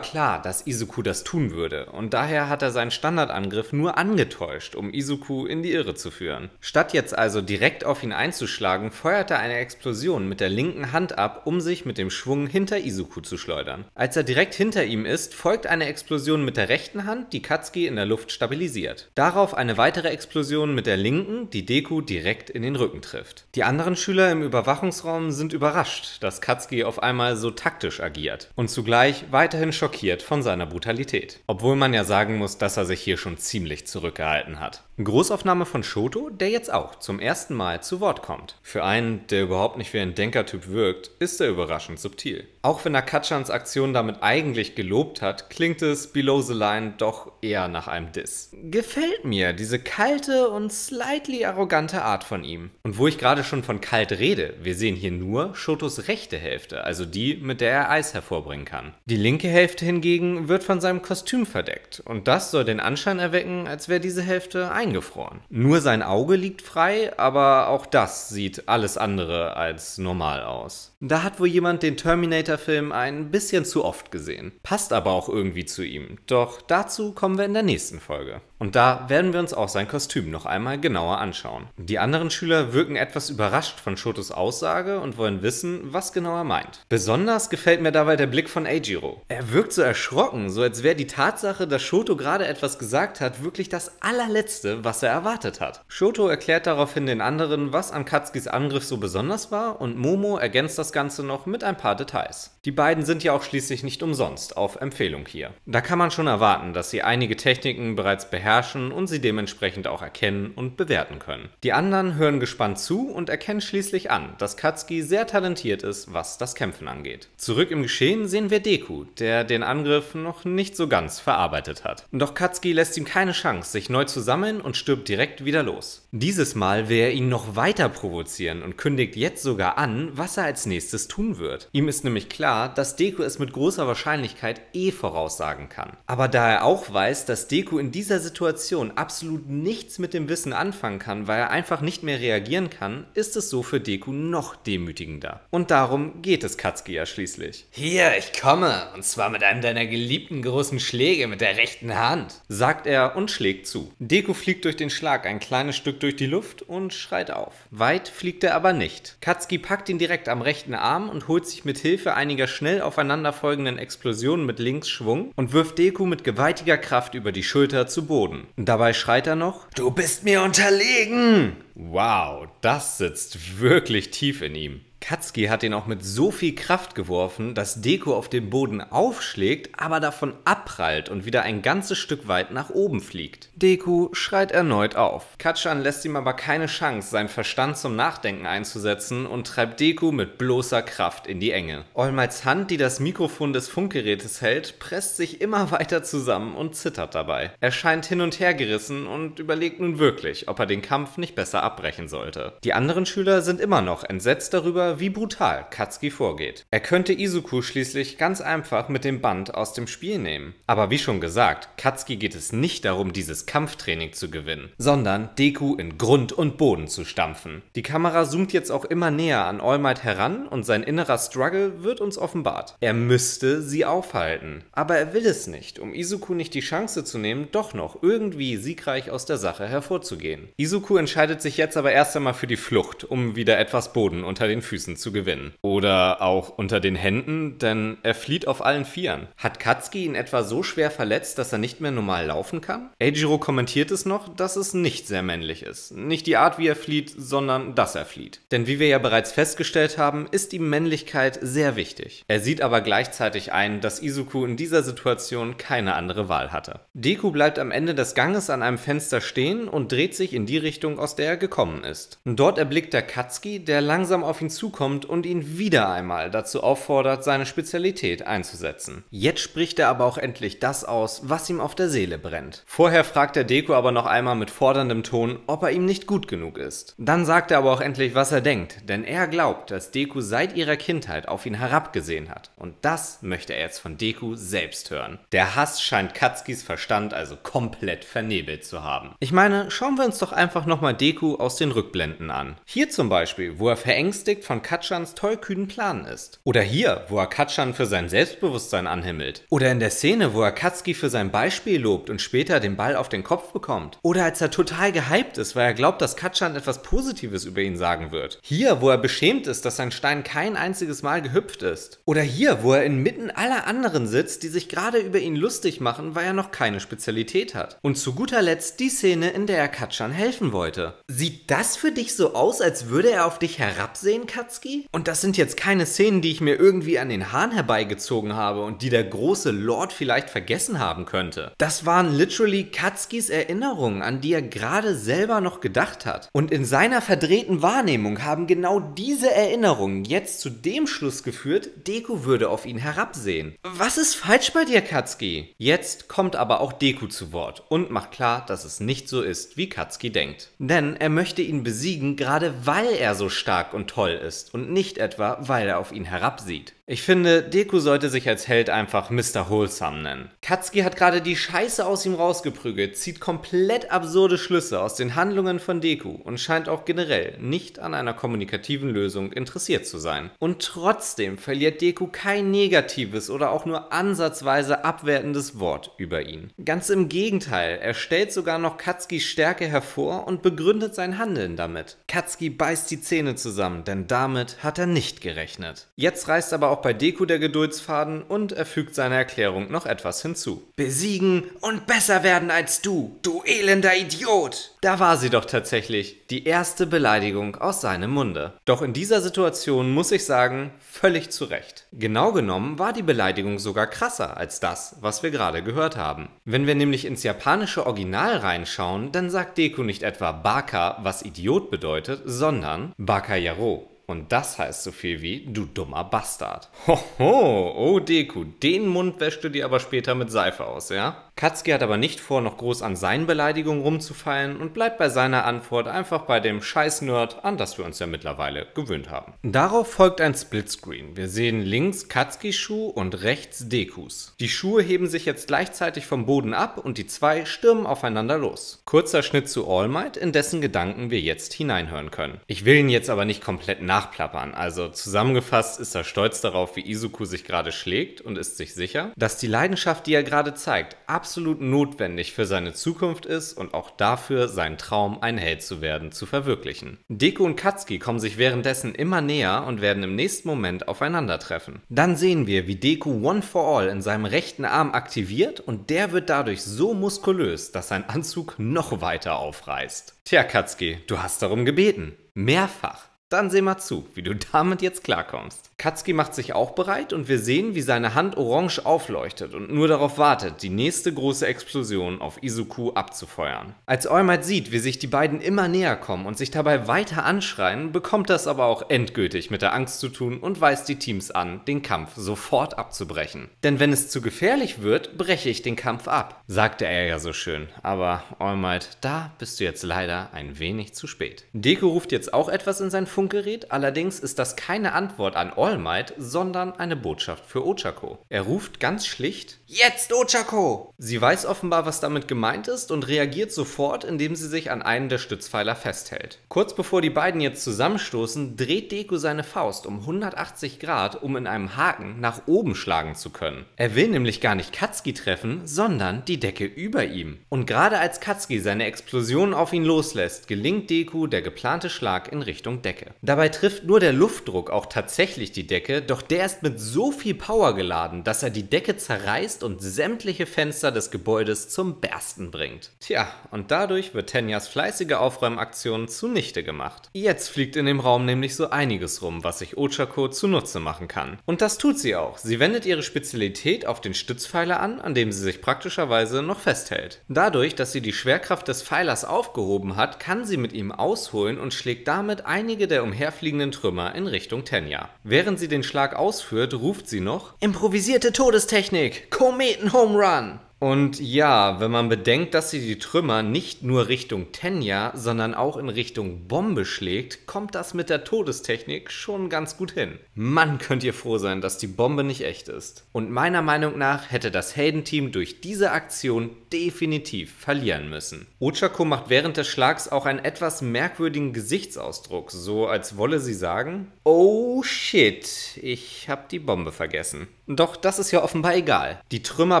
klar, dass Izuku das tun würde und daher hat er seinen Standardangriff nur angetäuscht, um Izuku in die Irre zu führen. Statt jetzt also direkt auf ihn einzuschlagen, feuert er eine Explosion mit der linken Hand ab, um sich mit dem Schwung hinter Izuku zu schleudern. Als er direkt hinter ihm ist, folgt eine Explosion mit der rechten Hand, die Katsuki in der Luft stabilisiert. Darauf eine weitere Explosion mit der linken, die Deku direkt in den Rücken trifft. Die anderen Schüler Schüler im Überwachungsraum sind überrascht, dass Katzki auf einmal so taktisch agiert und zugleich weiterhin schockiert von seiner Brutalität. Obwohl man ja sagen muss, dass er sich hier schon ziemlich zurückgehalten hat. Großaufnahme von Shoto, der jetzt auch zum ersten Mal zu Wort kommt. Für einen, der überhaupt nicht wie ein Denkertyp wirkt, ist er überraschend subtil. Auch wenn er Katschans Aktion damit eigentlich gelobt hat, klingt es Below the Line doch eher nach einem Diss. Gefällt mir diese kalte und slightly arrogante Art von ihm. Und wo ich gerade schon von kalt Gewalt rede. Wir sehen hier nur Shotos rechte Hälfte, also die, mit der er Eis hervorbringen kann. Die linke Hälfte hingegen wird von seinem Kostüm verdeckt und das soll den Anschein erwecken, als wäre diese Hälfte eingefroren. Nur sein Auge liegt frei, aber auch das sieht alles andere als normal aus. Da hat wohl jemand den Terminator-Film ein bisschen zu oft gesehen. Passt aber auch irgendwie zu ihm. Doch dazu kommen wir in der nächsten Folge. Und da werden wir uns auch sein Kostüm noch einmal genauer anschauen. Die anderen Schüler wirken etwas überrascht von Shotos Aussage und wollen wissen, was genau er meint. Besonders gefällt mir dabei der Blick von Eijiro. Er wirkt so erschrocken, so als wäre die Tatsache, dass Shoto gerade etwas gesagt hat, wirklich das allerletzte, was er erwartet hat. Shoto erklärt daraufhin den anderen, was an Katzkis Angriff so besonders war und Momo ergänzt das das Ganze noch mit ein paar Details. Die beiden sind ja auch schließlich nicht umsonst auf Empfehlung hier. Da kann man schon erwarten, dass sie einige Techniken bereits beherrschen und sie dementsprechend auch erkennen und bewerten können. Die anderen hören gespannt zu und erkennen schließlich an, dass Katsuki sehr talentiert ist, was das Kämpfen angeht. Zurück im Geschehen sehen wir Deku, der den Angriff noch nicht so ganz verarbeitet hat. Doch Katsuki lässt ihm keine Chance, sich neu zu sammeln und stirbt direkt wieder los. Dieses Mal will er ihn noch weiter provozieren und kündigt jetzt sogar an, was er als nächstes tun wird. Ihm ist nämlich klar, dass Deku es mit großer Wahrscheinlichkeit eh voraussagen kann. Aber da er auch weiß, dass Deku in dieser Situation absolut nichts mit dem Wissen anfangen kann, weil er einfach nicht mehr reagieren kann, ist es so für Deku noch demütigender. Und darum geht es Katsuki ja schließlich. Hier, ich komme, und zwar mit einem deiner geliebten großen Schläge mit der rechten Hand, sagt er und schlägt zu. Deku fliegt durch den Schlag ein kleines Stück durch die Luft und schreit auf. Weit fliegt er aber nicht. Katski packt ihn direkt am rechten Arm und holt sich mit Hilfe einiger schnell aufeinanderfolgenden Explosionen mit links Schwung und wirft Deku mit gewaltiger Kraft über die Schulter zu Boden. dabei schreit er noch: Du bist mir unterlegen! Wow, das sitzt wirklich tief in ihm. Katzki hat ihn auch mit so viel Kraft geworfen, dass Deko auf dem Boden aufschlägt, aber davon abprallt und wieder ein ganzes Stück weit nach oben fliegt. Deku schreit erneut auf. Katschan lässt ihm aber keine Chance, seinen Verstand zum Nachdenken einzusetzen und treibt Deku mit bloßer Kraft in die Enge. Olmals Hand, die das Mikrofon des Funkgerätes hält, presst sich immer weiter zusammen und zittert dabei. Er scheint hin und her gerissen und überlegt nun wirklich, ob er den Kampf nicht besser abbrechen sollte. Die anderen Schüler sind immer noch entsetzt darüber, wie brutal Katsuki vorgeht. Er könnte Izuku schließlich ganz einfach mit dem Band aus dem Spiel nehmen. Aber wie schon gesagt, Katsuki geht es nicht darum, dieses Kampftraining zu gewinnen, sondern Deku in Grund und Boden zu stampfen. Die Kamera zoomt jetzt auch immer näher an All Might heran und sein innerer Struggle wird uns offenbart. Er müsste sie aufhalten. Aber er will es nicht, um Izuku nicht die Chance zu nehmen, doch noch irgendwie siegreich aus der Sache hervorzugehen. Izuku entscheidet sich jetzt aber erst einmal für die Flucht, um wieder etwas Boden unter den Füßen Füßen zu gewinnen. Oder auch unter den Händen, denn er flieht auf allen Vieren. Hat Katsuki ihn etwa so schwer verletzt, dass er nicht mehr normal laufen kann? Eijiro kommentiert es noch, dass es nicht sehr männlich ist. Nicht die Art, wie er flieht, sondern dass er flieht. Denn wie wir ja bereits festgestellt haben, ist ihm Männlichkeit sehr wichtig. Er sieht aber gleichzeitig ein, dass Izuku in dieser Situation keine andere Wahl hatte. Deku bleibt am Ende des Ganges an einem Fenster stehen und dreht sich in die Richtung, aus der er gekommen ist. Dort erblickt er Katsuki, der langsam auf ihn zukommt dazukommt und ihn wieder einmal dazu auffordert, seine Spezialität einzusetzen. Jetzt spricht er aber auch endlich das aus, was ihm auf der Seele brennt. Vorher fragt er Deko aber noch einmal mit forderndem Ton, ob er ihm nicht gut genug ist. Dann sagt er aber auch endlich, was er denkt, denn er glaubt, dass Deku seit ihrer Kindheit auf ihn herabgesehen hat. Und das möchte er jetzt von Deku selbst hören. Der Hass scheint Katzkis Verstand also komplett vernebelt zu haben. Ich meine, schauen wir uns doch einfach nochmal Deku aus den Rückblenden an. Hier zum Beispiel, wo er verängstigt von Katschans tollkühnen Plan ist. Oder hier, wo er Katschan für sein Selbstbewusstsein anhimmelt. Oder in der Szene, wo er Katski für sein Beispiel lobt und später den Ball auf den Kopf bekommt. Oder als er total gehypt ist, weil er glaubt, dass Katschan etwas Positives über ihn sagen wird. Hier, wo er beschämt ist, dass sein Stein kein einziges Mal gehüpft ist. Oder hier, wo er inmitten aller anderen sitzt, die sich gerade über ihn lustig machen, weil er noch keine Spezialität hat. Und zu guter Letzt die Szene, in der er Katschan helfen wollte. Sieht das für dich so aus, als würde er auf dich herabsehen, Katz? Koretzky. Und das sind jetzt keine Szenen, die ich mir irgendwie an den Haaren herbeigezogen habe und die der große Lord vielleicht vergessen haben könnte. Das waren literally Katzkis Erinnerungen, an die er gerade selber noch gedacht hat. Und in seiner verdrehten Wahrnehmung haben genau diese Erinnerungen jetzt zu dem Schluss geführt, Deku würde auf ihn herabsehen. Was ist falsch bei dir, Katzki? Jetzt kommt aber auch Deku zu Wort und macht klar, dass es nicht so ist, wie Katzki denkt. Denn er möchte ihn besiegen, gerade weil er so stark und toll ist ist und nicht etwa, weil er auf ihn herabsieht. Ich finde, Deku sollte sich als Held einfach Mr. Wholesome nennen. Katsuki hat gerade die Scheiße aus ihm rausgeprügelt, zieht komplett absurde Schlüsse aus den Handlungen von Deku und scheint auch generell nicht an einer kommunikativen Lösung interessiert zu sein. Und trotzdem verliert Deku kein negatives oder auch nur ansatzweise abwertendes Wort über ihn. Ganz im Gegenteil, er stellt sogar noch Katzkis Stärke hervor und begründet sein Handeln damit. Katsuki beißt die Zähne zusammen, denn damit hat er nicht gerechnet. Jetzt reißt aber auch bei Deku der Geduldsfaden und er fügt seiner Erklärung noch etwas hinzu. Besiegen und besser werden als du, du elender Idiot! Da war sie doch tatsächlich, die erste Beleidigung aus seinem Munde. Doch in dieser Situation muss ich sagen, völlig zu Recht. Genau genommen war die Beleidigung sogar krasser als das, was wir gerade gehört haben. Wenn wir nämlich ins japanische Original reinschauen, dann sagt Deku nicht etwa Baka, was Idiot bedeutet, sondern Baka Yaro. Und das heißt so viel wie, du dummer Bastard. Hoho, oh Deku, den Mund wäschst du dir aber später mit Seife aus, ja? Katzki hat aber nicht vor, noch groß an seinen Beleidigungen rumzufallen und bleibt bei seiner Antwort einfach bei dem Scheiß-Nerd, an das wir uns ja mittlerweile gewöhnt haben. Darauf folgt ein Splitscreen. Wir sehen links Katzkis Schuh und rechts Dekus. Die Schuhe heben sich jetzt gleichzeitig vom Boden ab und die zwei stürmen aufeinander los. Kurzer Schnitt zu All Might, in dessen Gedanken wir jetzt hineinhören können. Ich will ihn jetzt aber nicht komplett nachplappern, also zusammengefasst ist er stolz darauf, wie Izuku sich gerade schlägt und ist sich sicher, dass die Leidenschaft, die er gerade zeigt, ab absolut notwendig für seine Zukunft ist und auch dafür, seinen Traum, ein Held zu werden, zu verwirklichen. Deku und Katsuki kommen sich währenddessen immer näher und werden im nächsten Moment aufeinandertreffen. Dann sehen wir, wie Deku One for All in seinem rechten Arm aktiviert und der wird dadurch so muskulös, dass sein Anzug noch weiter aufreißt. Tja, Katsuki, du hast darum gebeten. Mehrfach. Dann seh mal zu, wie du damit jetzt klarkommst. Katzki macht sich auch bereit und wir sehen, wie seine Hand orange aufleuchtet und nur darauf wartet, die nächste große Explosion auf Izuku abzufeuern. Als Eumite sieht, wie sich die beiden immer näher kommen und sich dabei weiter anschreien, bekommt das aber auch endgültig mit der Angst zu tun und weist die Teams an, den Kampf sofort abzubrechen. Denn wenn es zu gefährlich wird, breche ich den Kampf ab, sagte er ja so schön. Aber Eumite, da bist du jetzt leider ein wenig zu spät. Deko ruft jetzt auch etwas in sein Funkgerät, allerdings ist das keine Antwort an All Dolmaid, sondern eine Botschaft für Ochako. Er ruft ganz schlicht Jetzt, Ochako! Sie weiß offenbar, was damit gemeint ist und reagiert sofort, indem sie sich an einen der Stützpfeiler festhält. Kurz bevor die beiden jetzt zusammenstoßen, dreht Deku seine Faust um 180 Grad, um in einem Haken nach oben schlagen zu können. Er will nämlich gar nicht Katsuki treffen, sondern die Decke über ihm. Und gerade als Katsuki seine Explosion auf ihn loslässt, gelingt Deku der geplante Schlag in Richtung Decke. Dabei trifft nur der Luftdruck auch tatsächlich die Decke, doch der ist mit so viel Power geladen, dass er die Decke zerreißt und sämtliche Fenster des Gebäudes zum Bersten bringt. Tja, und dadurch wird Tenjas fleißige Aufräumaktion zunichte gemacht. Jetzt fliegt in dem Raum nämlich so einiges rum, was sich Ochako zunutze machen kann. Und das tut sie auch. Sie wendet ihre Spezialität auf den Stützpfeiler an, an dem sie sich praktischerweise noch festhält. Dadurch, dass sie die Schwerkraft des Pfeilers aufgehoben hat, kann sie mit ihm ausholen und schlägt damit einige der umherfliegenden Trümmer in Richtung Tenja. Während sie den Schlag ausführt, ruft sie noch Improvisierte Todestechnik! Koma Kometen Home Und ja, wenn man bedenkt, dass sie die Trümmer nicht nur Richtung Tenja, sondern auch in Richtung Bombe schlägt, kommt das mit der Todestechnik schon ganz gut hin. Mann, könnt ihr froh sein, dass die Bombe nicht echt ist. Und meiner Meinung nach hätte das Heldenteam durch diese Aktion definitiv verlieren müssen. Ochako macht während des Schlags auch einen etwas merkwürdigen Gesichtsausdruck, so als wolle sie sagen, oh shit, ich hab die Bombe vergessen. Doch das ist ja offenbar egal. Die Trümmer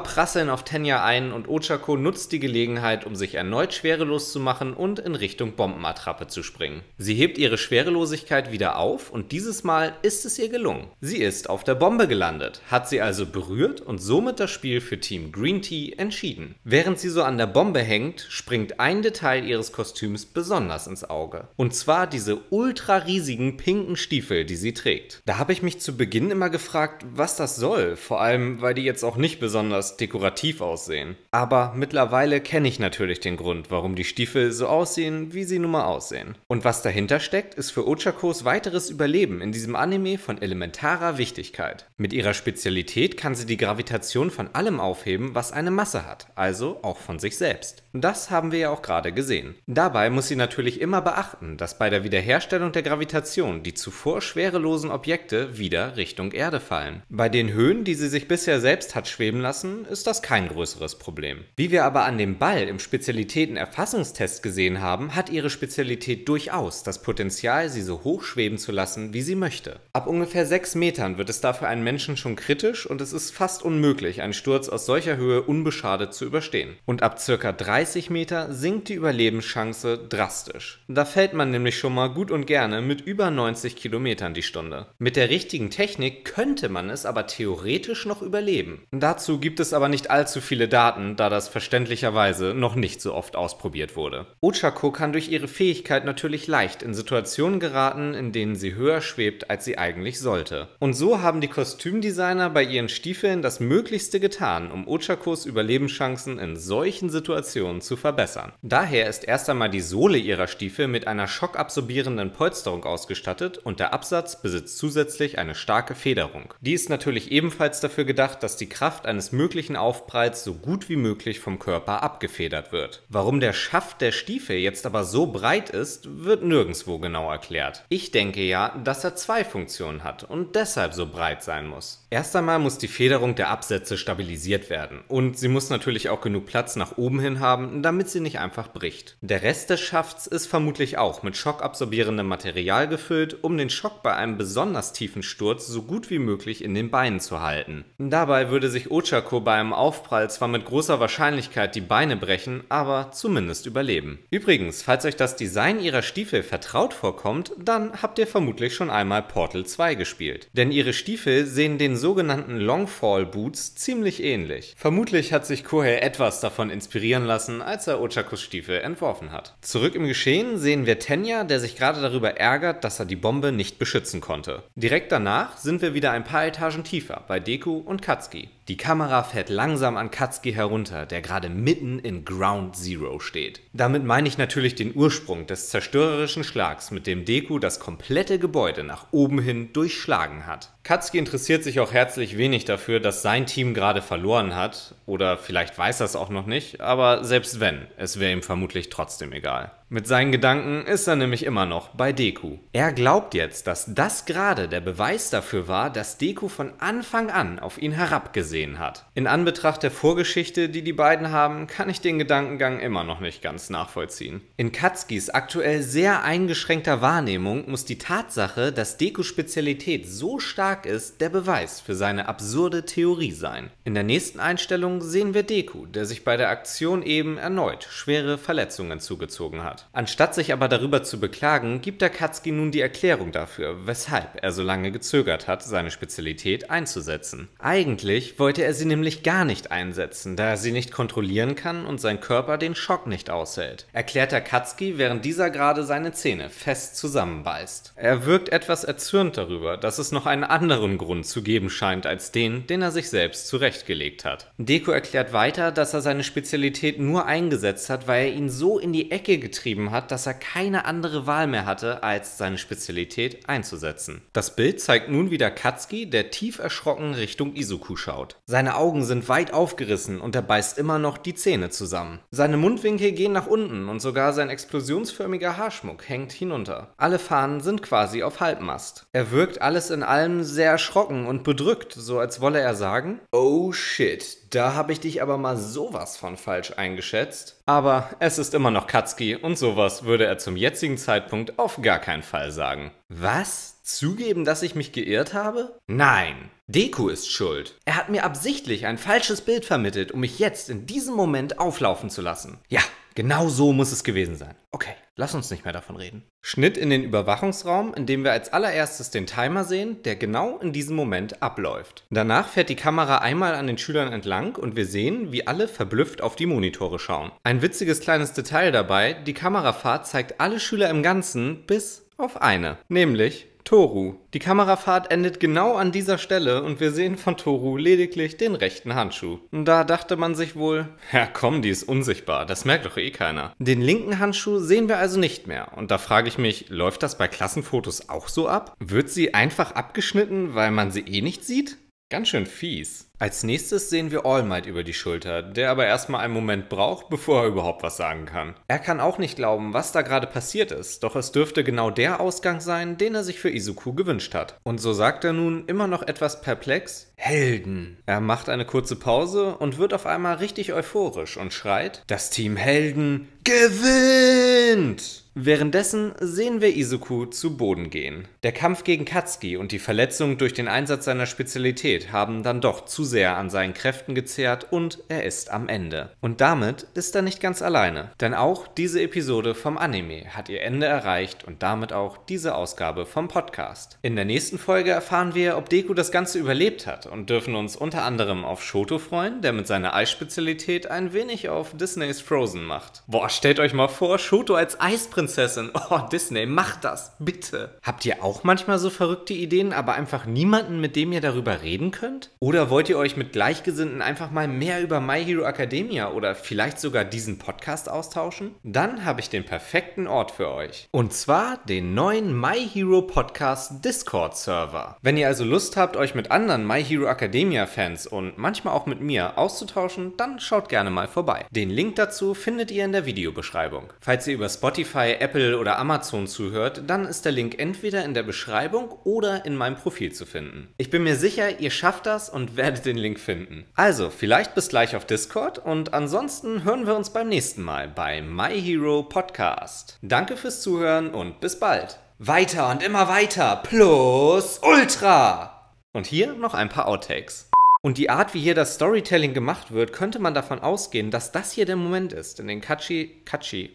prasseln auf Tenya ein und Ochako nutzt die Gelegenheit, um sich erneut schwerelos zu machen und in Richtung Bombenattrappe zu springen. Sie hebt ihre Schwerelosigkeit wieder auf und dieses Mal ist es ihr gelungen. Sie ist auf der Bombe gelandet, hat sie also berührt und somit das Spiel für Team Green Tea entschieden. Während sie so an der Bombe hängt, springt ein Detail ihres Kostüms besonders ins Auge. Und zwar diese ultra riesigen pinken Stiefel, die sie trägt. Da habe ich mich zu Beginn immer gefragt, was das soll soll, vor allem weil die jetzt auch nicht besonders dekorativ aussehen. Aber mittlerweile kenne ich natürlich den Grund, warum die Stiefel so aussehen, wie sie nun mal aussehen. Und was dahinter steckt, ist für Ochakos weiteres Überleben in diesem Anime von elementarer Wichtigkeit. Mit ihrer Spezialität kann sie die Gravitation von allem aufheben, was eine Masse hat, also auch von sich selbst. Das haben wir ja auch gerade gesehen. Dabei muss sie natürlich immer beachten, dass bei der Wiederherstellung der Gravitation die zuvor schwerelosen Objekte wieder Richtung Erde fallen. Bei den Höhen, die sie sich bisher selbst hat schweben lassen, ist das kein größeres Problem. Wie wir aber an dem Ball im Spezialitäten-Erfassungstest gesehen haben, hat ihre Spezialität durchaus das Potenzial, sie so hoch schweben zu lassen, wie sie möchte. Ab ungefähr 6 Metern wird es dafür einen Menschen schon kritisch und es ist fast unmöglich, einen Sturz aus solcher Höhe unbeschadet zu überstehen. Und ab circa 30 Meter sinkt die Überlebenschance drastisch. Da fällt man nämlich schon mal gut und gerne mit über 90 Kilometern die Stunde. Mit der richtigen Technik könnte man es aber theoretisch theoretisch noch überleben. Dazu gibt es aber nicht allzu viele Daten, da das verständlicherweise noch nicht so oft ausprobiert wurde. Ochako kann durch ihre Fähigkeit natürlich leicht in Situationen geraten, in denen sie höher schwebt, als sie eigentlich sollte. Und so haben die Kostümdesigner bei ihren Stiefeln das Möglichste getan, um Ochakos Überlebenschancen in solchen Situationen zu verbessern. Daher ist erst einmal die Sohle ihrer Stiefel mit einer schockabsorbierenden Polsterung ausgestattet und der Absatz besitzt zusätzlich eine starke Federung. Die ist natürlich ebenfalls ebenfalls dafür gedacht, dass die Kraft eines möglichen Aufpralls so gut wie möglich vom Körper abgefedert wird. Warum der Schaft der Stiefel jetzt aber so breit ist, wird nirgendwo genau erklärt. Ich denke ja, dass er zwei Funktionen hat und deshalb so breit sein muss. Erst einmal muss die Federung der Absätze stabilisiert werden und sie muss natürlich auch genug Platz nach oben hin haben, damit sie nicht einfach bricht. Der Rest des Schafts ist vermutlich auch mit schockabsorbierendem Material gefüllt, um den Schock bei einem besonders tiefen Sturz so gut wie möglich in den Beinen zu zu halten. Dabei würde sich Ochako bei einem Aufprall zwar mit großer Wahrscheinlichkeit die Beine brechen, aber zumindest überleben. Übrigens, falls euch das Design ihrer Stiefel vertraut vorkommt, dann habt ihr vermutlich schon einmal Portal 2 gespielt. Denn ihre Stiefel sehen den sogenannten Longfall Boots ziemlich ähnlich. Vermutlich hat sich Kohei etwas davon inspirieren lassen, als er Ochakos Stiefel entworfen hat. Zurück im Geschehen sehen wir Tenya, der sich gerade darüber ärgert, dass er die Bombe nicht beschützen konnte. Direkt danach sind wir wieder ein paar Etagen tiefer bei Deku und Katsuki. Die Kamera fährt langsam an Katsuki herunter, der gerade mitten in Ground Zero steht. Damit meine ich natürlich den Ursprung des zerstörerischen Schlags, mit dem Deku das komplette Gebäude nach oben hin durchschlagen hat. Katzki interessiert sich auch herzlich wenig dafür, dass sein Team gerade verloren hat. Oder vielleicht weiß er es auch noch nicht, aber selbst wenn, es wäre ihm vermutlich trotzdem egal. Mit seinen Gedanken ist er nämlich immer noch bei Deku. Er glaubt jetzt, dass das gerade der Beweis dafür war, dass Deku von Anfang an auf ihn herabgesehen hat. In Anbetracht der Vorgeschichte, die die beiden haben, kann ich den Gedankengang immer noch nicht ganz nachvollziehen. In Katzkis aktuell sehr eingeschränkter Wahrnehmung muss die Tatsache, dass Deku Spezialität so stark Tag ist der Beweis für seine absurde Theorie sein. In der nächsten Einstellung sehen wir Deku, der sich bei der Aktion eben erneut schwere Verletzungen zugezogen hat. Anstatt sich aber darüber zu beklagen, gibt der Katsuki nun die Erklärung dafür, weshalb er so lange gezögert hat, seine Spezialität einzusetzen. Eigentlich wollte er sie nämlich gar nicht einsetzen, da er sie nicht kontrollieren kann und sein Körper den Schock nicht aushält, erklärt der Katsuki, während dieser gerade seine Zähne fest zusammenbeißt. Er wirkt etwas erzürnt darüber, dass es noch eine anderen Grund zu geben scheint als den, den er sich selbst zurechtgelegt hat. Deko erklärt weiter, dass er seine Spezialität nur eingesetzt hat, weil er ihn so in die Ecke getrieben hat, dass er keine andere Wahl mehr hatte, als seine Spezialität einzusetzen. Das Bild zeigt nun wieder Katsuki, der tief erschrocken Richtung Izuku schaut. Seine Augen sind weit aufgerissen und er beißt immer noch die Zähne zusammen. Seine Mundwinkel gehen nach unten und sogar sein explosionsförmiger Haarschmuck hängt hinunter. Alle Fahnen sind quasi auf Halbmast. Er wirkt alles in allem sehr erschrocken und bedrückt, so als wolle er sagen, oh shit, da habe ich dich aber mal sowas von falsch eingeschätzt. Aber es ist immer noch Katzki und sowas würde er zum jetzigen Zeitpunkt auf gar keinen Fall sagen. Was? Zugeben, dass ich mich geirrt habe? Nein, Deku ist schuld. Er hat mir absichtlich ein falsches Bild vermittelt, um mich jetzt in diesem Moment auflaufen zu lassen. Ja, Genau so muss es gewesen sein. Okay, lass uns nicht mehr davon reden. Schnitt in den Überwachungsraum, in dem wir als allererstes den Timer sehen, der genau in diesem Moment abläuft. Danach fährt die Kamera einmal an den Schülern entlang und wir sehen, wie alle verblüfft auf die Monitore schauen. Ein witziges kleines Detail dabei, die Kamerafahrt zeigt alle Schüler im Ganzen bis auf eine, nämlich Toru. Die Kamerafahrt endet genau an dieser Stelle und wir sehen von Toru lediglich den rechten Handschuh. Da dachte man sich wohl, ja komm, die ist unsichtbar, das merkt doch eh keiner. Den linken Handschuh sehen wir also nicht mehr und da frage ich mich, läuft das bei Klassenfotos auch so ab? Wird sie einfach abgeschnitten, weil man sie eh nicht sieht? Ganz schön fies. Als nächstes sehen wir All Might über die Schulter, der aber erstmal einen Moment braucht, bevor er überhaupt was sagen kann. Er kann auch nicht glauben, was da gerade passiert ist, doch es dürfte genau der Ausgang sein, den er sich für Izuku gewünscht hat. Und so sagt er nun, immer noch etwas perplex, Helden. Er macht eine kurze Pause und wird auf einmal richtig euphorisch und schreit, das Team Helden gewinnt! Währenddessen sehen wir Izuku zu Boden gehen. Der Kampf gegen Katsuki und die Verletzung durch den Einsatz seiner Spezialität haben dann doch zu sehr an seinen Kräften gezehrt und er ist am Ende. Und damit ist er nicht ganz alleine, denn auch diese Episode vom Anime hat ihr Ende erreicht und damit auch diese Ausgabe vom Podcast. In der nächsten Folge erfahren wir, ob Deku das Ganze überlebt hat und dürfen uns unter anderem auf Shoto freuen, der mit seiner Eisspezialität ein wenig auf Disneys Frozen macht. Boah, stellt euch mal vor, Shoto als Eisprinzessin. Oh, Disney, macht das, bitte. Habt ihr auch manchmal so verrückte Ideen, aber einfach niemanden, mit dem ihr darüber reden könnt? Oder wollt ihr euch mit Gleichgesinnten einfach mal mehr über My Hero Academia oder vielleicht sogar diesen Podcast austauschen? Dann habe ich den perfekten Ort für euch. Und zwar den neuen My Hero Podcast Discord Server. Wenn ihr also Lust habt, euch mit anderen My Hero Academia Fans und manchmal auch mit mir auszutauschen, dann schaut gerne mal vorbei. Den Link dazu findet ihr in der Videobeschreibung. Falls ihr über Spotify, Apple oder Amazon zuhört, dann ist der Link entweder in der Beschreibung oder in meinem Profil zu finden. Ich bin mir sicher, ihr schafft das und werdet den den Link finden. Also, vielleicht bis gleich auf Discord und ansonsten hören wir uns beim nächsten Mal bei My Hero Podcast. Danke fürs Zuhören und bis bald. Weiter und immer weiter, plus Ultra! Und hier noch ein paar Outtakes. Und die Art, wie hier das Storytelling gemacht wird, könnte man davon ausgehen, dass das hier der Moment ist. In den Kachi. Kachi.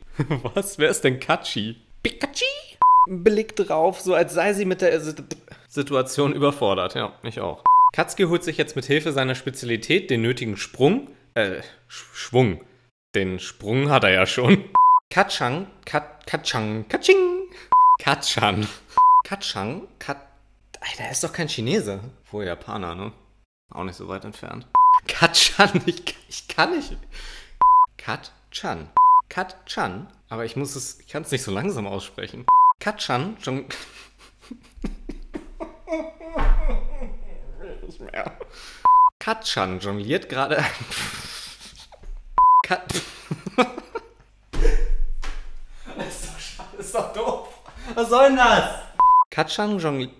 Was? Wer ist denn Kachi? Pikachu? Blick drauf, so als sei sie mit der Situation überfordert. Ja, ich auch. Katzke holt sich jetzt mit Hilfe seiner Spezialität den nötigen Sprung, äh, Schwung. Den Sprung hat er ja schon. Katschang, Kat, Katschang, Katsching, Katschan, Katschang, Kat. Alter, er ist doch kein Chinese. Wohl Japaner, ne? Auch nicht so weit entfernt. Katschan, ich, ich kann nicht. Katschan, Katschan. Aber ich muss es, ich kann es nicht so langsam aussprechen. Katschan, schon. nicht mehr. Katschan jongliert gerade ein. Kat. das, ist doch, das ist doch doof. Was soll denn das? Katschan jongliert.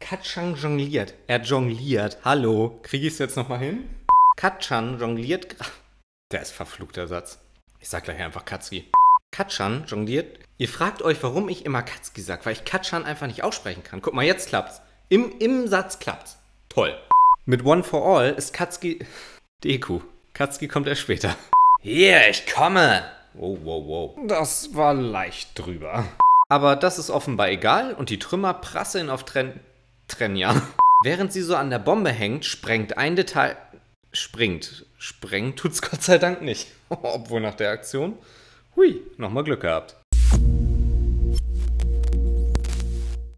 Katschan jongliert. Er jongliert. Hallo. Kriege ich es jetzt nochmal hin? Katschan jongliert Der ist verfluchter Satz. Ich sag gleich einfach Katzi. Katschan jongliert. Ihr fragt euch, warum ich immer Katzki sag, weil ich Katschan einfach nicht aussprechen kann. Guck mal, jetzt klappt's. Im, im Satz klappt's. Toll. Mit One for All ist Katzki. Deku. E Katzki kommt erst später. Hier, ich komme! Wow, wow, wow. Das war leicht drüber. Aber das ist offenbar egal und die Trümmer prasseln auf Tren. Trenja. Während sie so an der Bombe hängt, sprengt ein Detail. Springt. Sprengt tut's Gott sei Dank nicht. Obwohl nach der Aktion. Hui, nochmal Glück gehabt.